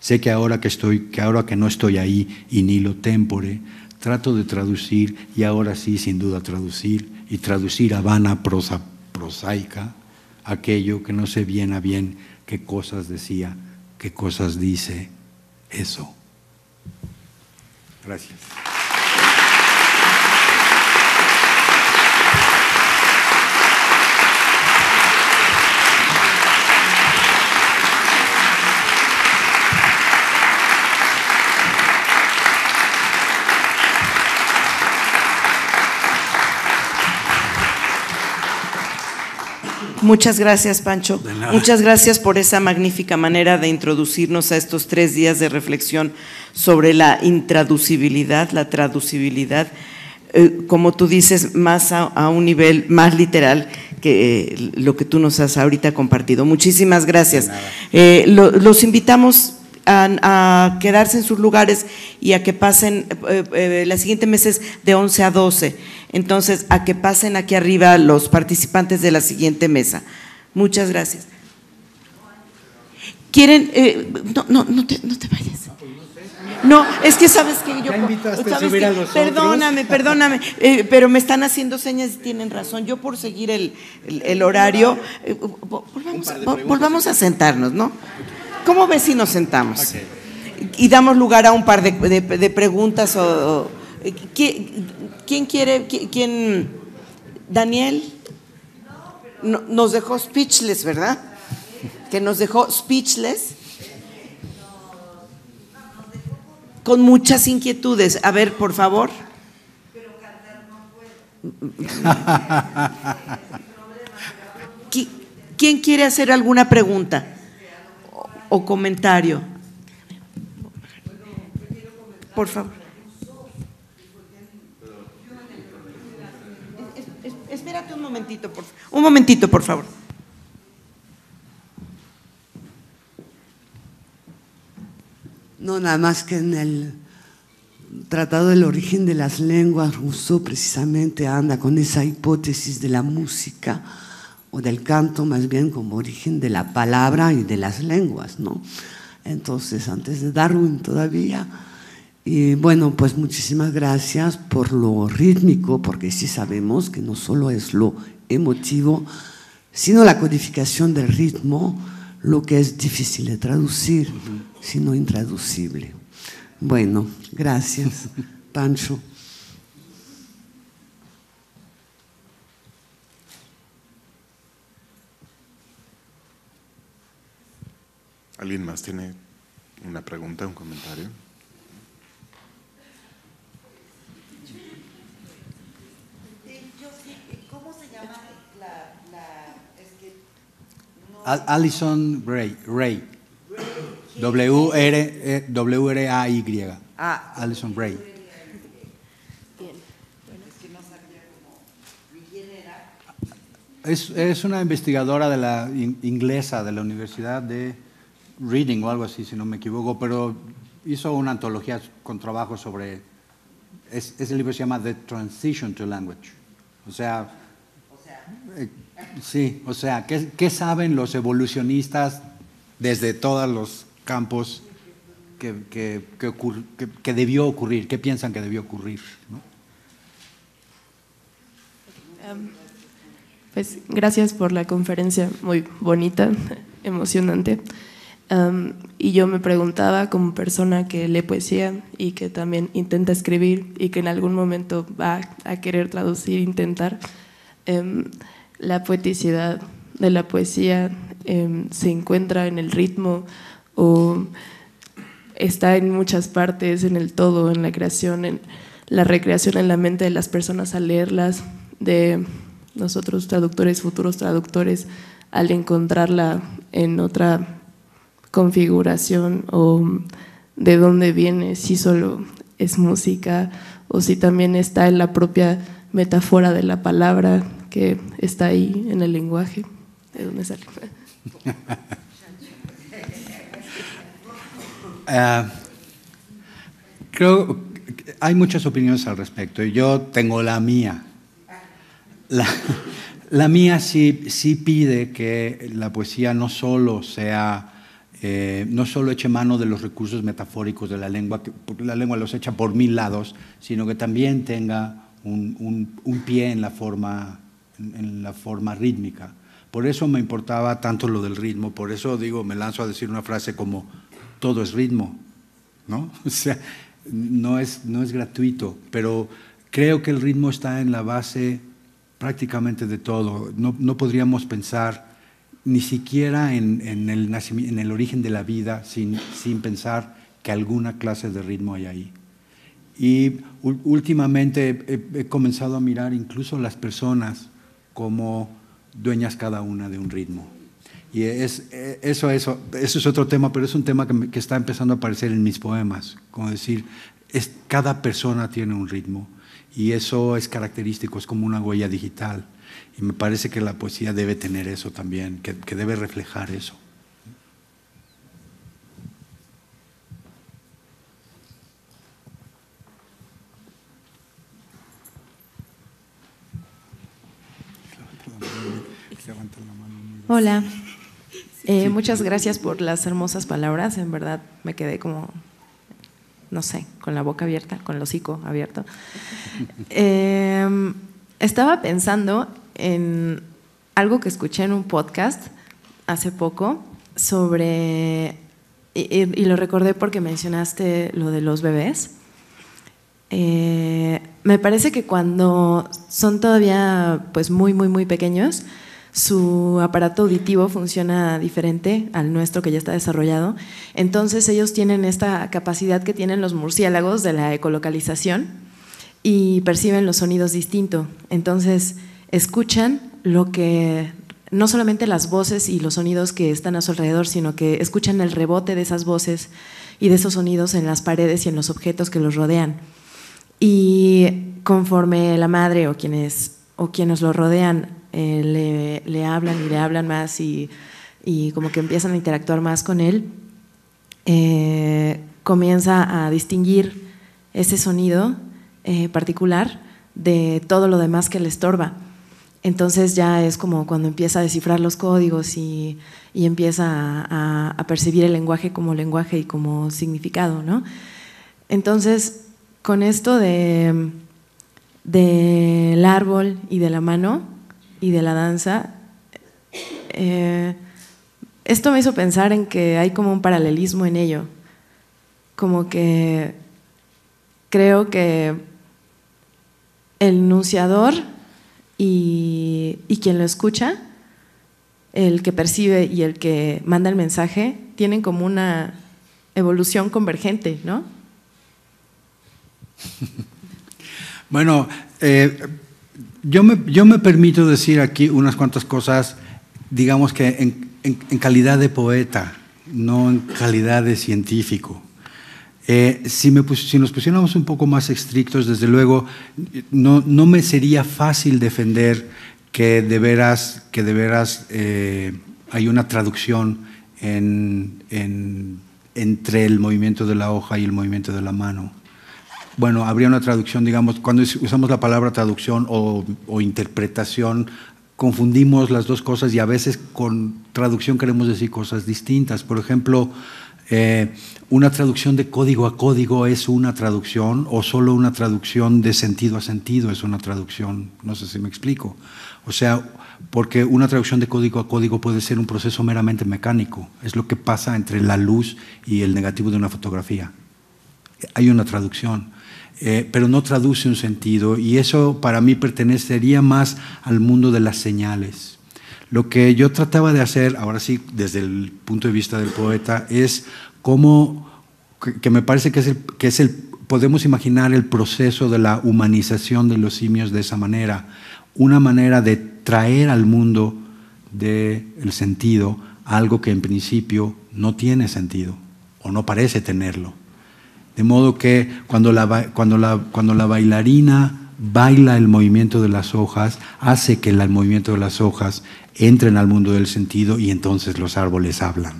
Sé que ahora que estoy, que ahora que no estoy ahí y ni lo tempore, trato de traducir y ahora sí, sin duda, traducir y traducir a vana prosa prosaica aquello que no sé bien a bien qué cosas decía, qué cosas dice eso. Gracias. Muchas gracias, Pancho. Muchas gracias por esa magnífica manera de introducirnos a estos tres días de reflexión sobre la intraducibilidad, la traducibilidad, eh, como tú dices, más a, un nivel más literal que eh, lo que tú nos has ahorita compartido. Muchísimas gracias. Eh, los invitamos a, quedarse en sus lugares y a que pasen, eh, eh, la siguiente mes es de 11 a 12, entonces a que pasen aquí arriba los participantes de la siguiente mesa. Muchas gracias. ¿Quieren? Eh, no, no, no te, no te vayas. No, es que sabes que yo. perdóname, perdóname, pero me están haciendo señas y tienen razón. Yo por seguir el, el, horario, volvamos, volvamos, a sentarnos, ¿no? ¿Cómo ves si nos sentamos? Y damos lugar a un par de, preguntas o, ¿quién, quiere? ¿Quién? ¿Daniel? nos dejó speechless, ¿verdad? Que nos dejó speechless. Con muchas inquietudes. A ver, por favor. Pero cantar no puedo. ¿Quién quiere hacer alguna pregunta? o comentario. Por favor. Espérate un momentito, por Un momentito, por favor. No, nada más que en el Tratado del Origen de las Lenguas, Rousseau precisamente anda con esa hipótesis de la música o del canto más bien como origen de la palabra y de las lenguas, ¿no? Entonces, antes de Darwin todavía. Y bueno, pues muchísimas gracias por lo rítmico, porque sí sabemos que no solo es lo emotivo, sino la codificación del ritmo, lo que es difícil de traducir, sino intraducible. Bueno, gracias, Pancho. ¿Alguien más tiene una pregunta, un comentario? Alison Ray. W-R-A-Y. Eh, ah, Alison Ray. Es, es una investigadora de la inglesa de la Universidad de Reading o algo así, si no me equivoco, pero hizo una antología con trabajo sobre... ese libro se llama The Transition to Language. O sea, eh, sí, o sea, ¿qué, saben los evolucionistas desde todos los campos que, que, debió ocurrir? ¿Qué piensan que debió ocurrir? Um, pues gracias por la conferencia, muy bonita, emocionante. Em, y yo me preguntaba como persona que lee poesía y que también intenta escribir y que en algún momento va a querer traducir, intentar, em, la poeticidad de la poesía em, se encuentra en el ritmo o está en muchas partes, en el todo, en la creación, en la recreación en la mente de las personas al leerlas, de nosotros traductores, futuros traductores, al encontrarla en otra configuración o de dónde viene, si solo es música o si también está en la propia metáfora de la palabra que está ahí en el lenguaje. ¿De dónde sale? Eh, creo que hay muchas opiniones al respecto. y Yo tengo la mía. La, la mía sí, sí pide que la poesía no solo sea eh, no solo eche mano de los recursos metafóricos de la lengua, que la lengua los echa por mil lados, sino que también tenga un, pie en la, forma, la forma rítmica. Por eso me importaba tanto lo del ritmo, por eso digo, me lanzo a decir una frase como, todo es ritmo, ¿no? O sea, no es, no es gratuito, pero creo que el ritmo está en la base prácticamente de todo. no podríamos pensar ni siquiera en, el, origen de la vida, sin, pensar que alguna clase de ritmo hay ahí. Y últimamente he, comenzado a mirar incluso las personas como dueñas cada una de un ritmo. Y es, e, eso, eso, eso es otro tema, pero es un tema que, que está empezando a aparecer en mis poemas. Como decir, es, cada persona tiene un ritmo y eso es característico, es como una huella digital. Y me parece que la poesía debe tener eso también, que, debe reflejar eso. Hola, eh, muchas gracias por las hermosas palabras. En verdad me quedé como, no sé, con la boca abierta, con el hocico abierto. Eh, estaba pensando en algo que escuché en un podcast hace poco sobre, y, lo recordé porque mencionaste lo de los bebés. Eh, me parece que cuando son todavía pues muy, muy, muy pequeños, su aparato auditivo funciona diferente al nuestro que ya está desarrollado. Entonces ellos tienen esta capacidad que tienen los murciélagos de la ecolocalización y perciben los sonidos distinto. Entonces escuchan lo que no solamente las voces y los sonidos que están a su alrededor, sino que escuchan el rebote de esas voces y de esos sonidos en las paredes y en los objetos que los rodean. Y conforme la madre o quienes, o quienes lo rodean eh, le, hablan y le hablan más y, como que empiezan a interactuar más con él, eh, comienza a distinguir ese sonido eh, particular de todo lo demás que le estorba. Entonces ya es como cuando empieza a descifrar los códigos y, empieza a, percibir el lenguaje como lenguaje y como significado, ¿no? Entonces, con esto de del árbol y de la mano y de la danza, eh, esto me hizo pensar en que hay como un paralelismo en ello, como que creo que el enunciador y, quien lo escucha, el que percibe y el que manda el mensaje, tienen como una evolución convergente, ¿no? Bueno, eh, yo, me, permito decir aquí unas cuantas cosas, digamos que en calidad de poeta, no en calidad de científico. Eh, si, nos pusiéramos un poco más estrictos, desde luego, no, me sería fácil defender que de veras, que de veras eh, hay una traducción entre el movimiento de la hoja y el movimiento de la mano. Bueno, habría una traducción, digamos, cuando usamos la palabra traducción o interpretación, confundimos las dos cosas y a veces con traducción queremos decir cosas distintas. Por ejemplo, eh, ¿Una traducción de código a código es una traducción o solo una traducción de sentido a sentido es una traducción? No sé si me explico. O sea, porque una traducción de código a código puede ser un proceso meramente mecánico. Es lo que pasa entre la luz y el negativo de una fotografía. Hay una traducción. Eh, pero no traduce un sentido y eso para mí pertenecería más al mundo de las señales. Lo que yo trataba de hacer, ahora sí, desde el punto de vista del poeta, es cómo, que me parece que es el, que es el podemos imaginar el proceso de la humanización de los simios de esa manera, una manera de traer al mundo del sentido algo que en principio no tiene sentido o no parece tenerlo. De modo que cuando la, cuando la, cuando la bailarina baila el movimiento de las hojas, hace que el movimiento de las hojas entren al mundo del sentido y entonces los árboles hablan.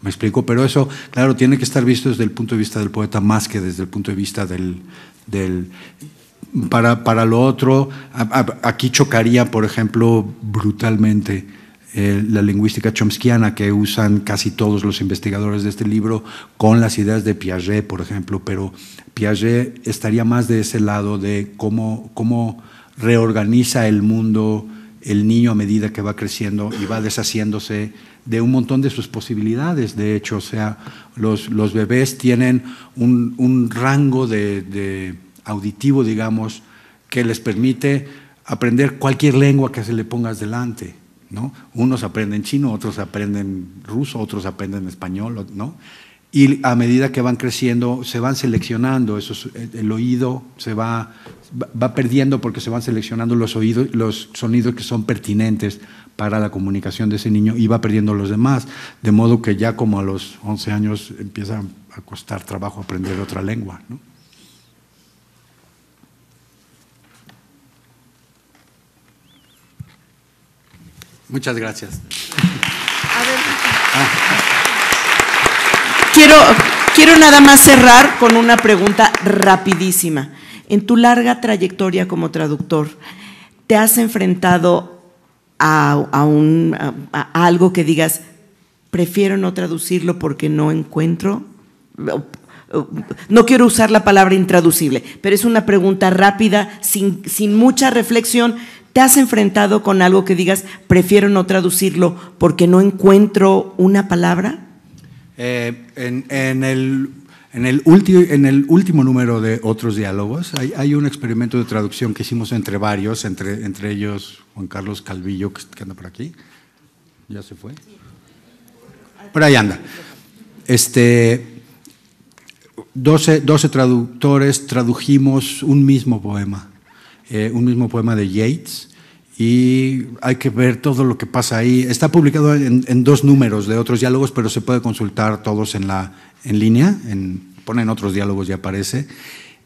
¿Me explico? Pero eso, claro, tiene que estar visto desde el punto de vista del poeta más que desde el punto de vista del... para, para lo otro, aquí chocaría, por ejemplo, brutalmente eh, la lingüística chomskiana que usan casi todos los investigadores de este libro con las ideas de Piaget, por ejemplo, pero Piaget estaría más de ese lado de cómo, cómo reorganiza el mundo el niño a medida que va creciendo y va deshaciéndose de un montón de sus posibilidades, de hecho. sea, los, los bebés tienen un, rango de, auditivo, digamos, que les permite aprender cualquier lengua que se le pongas delante. ¿no? Unos aprenden chino, otros aprenden ruso, otros aprenden español, ¿no? Y a medida que van creciendo, se van seleccionando, eso el oído se va va perdiendo porque se van seleccionando los, oídos, los sonidos que son pertinentes para la comunicación de ese niño y va perdiendo los demás. De modo que ya como a los 11 años empieza a costar trabajo aprender otra lengua. Muchas gracias. Ah. Quiero, quiero nada más cerrar con una pregunta rapidísima. En tu larga trayectoria como traductor, ¿te has enfrentado a, algo que digas, prefiero no traducirlo porque no encuentro? No quiero usar la palabra intraducible, pero es una pregunta rápida, sin, mucha reflexión. ¿Te has enfrentado con algo que digas, prefiero no traducirlo porque no encuentro una palabra? Eh, en, el en el, último, en el último número de Otros Diálogos hay, un experimento de traducción que hicimos entre varios, entre, entre ellos Juan Carlos Calvillo, que, anda por aquí. ¿Ya se fue? Por ahí anda. Este, 12, 12 traductores tradujimos un mismo poema, eh, un mismo poema de Yeats y hay que ver todo lo que pasa ahí. Está publicado en, en, dos números de otros diálogos, pero se puede consultar todos en la, en línea, en, ponen otros diálogos y aparece.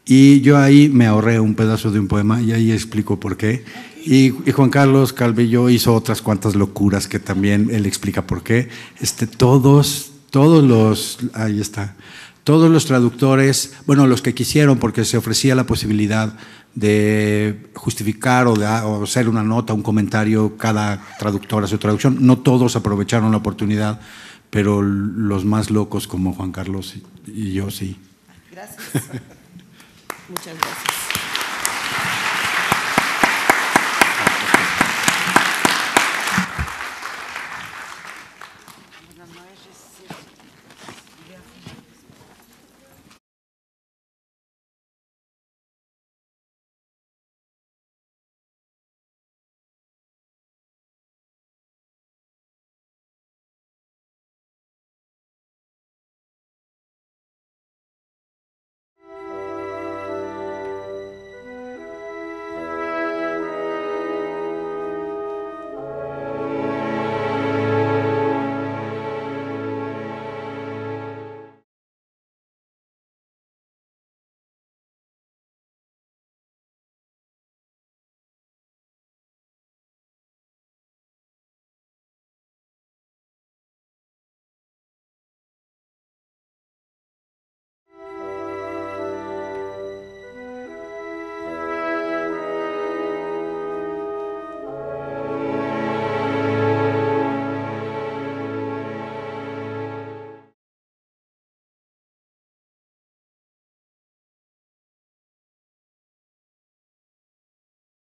Y yo ahí me ahorré un pedazo de un poema y ahí explico por qué. Y, Juan Carlos Calvillo hizo otras cuantas locuras que también él explica por qué. Este, todos, todos los, ahí está, todos los traductores, bueno, los que quisieron, porque se ofrecía la posibilidad de justificar o, de, ah, o hacer una nota, un comentario cada traductor a su traducción, no todos aprovecharon la oportunidad pero los más locos como Juan Carlos y yo sí. Gracias. Muchas gracias.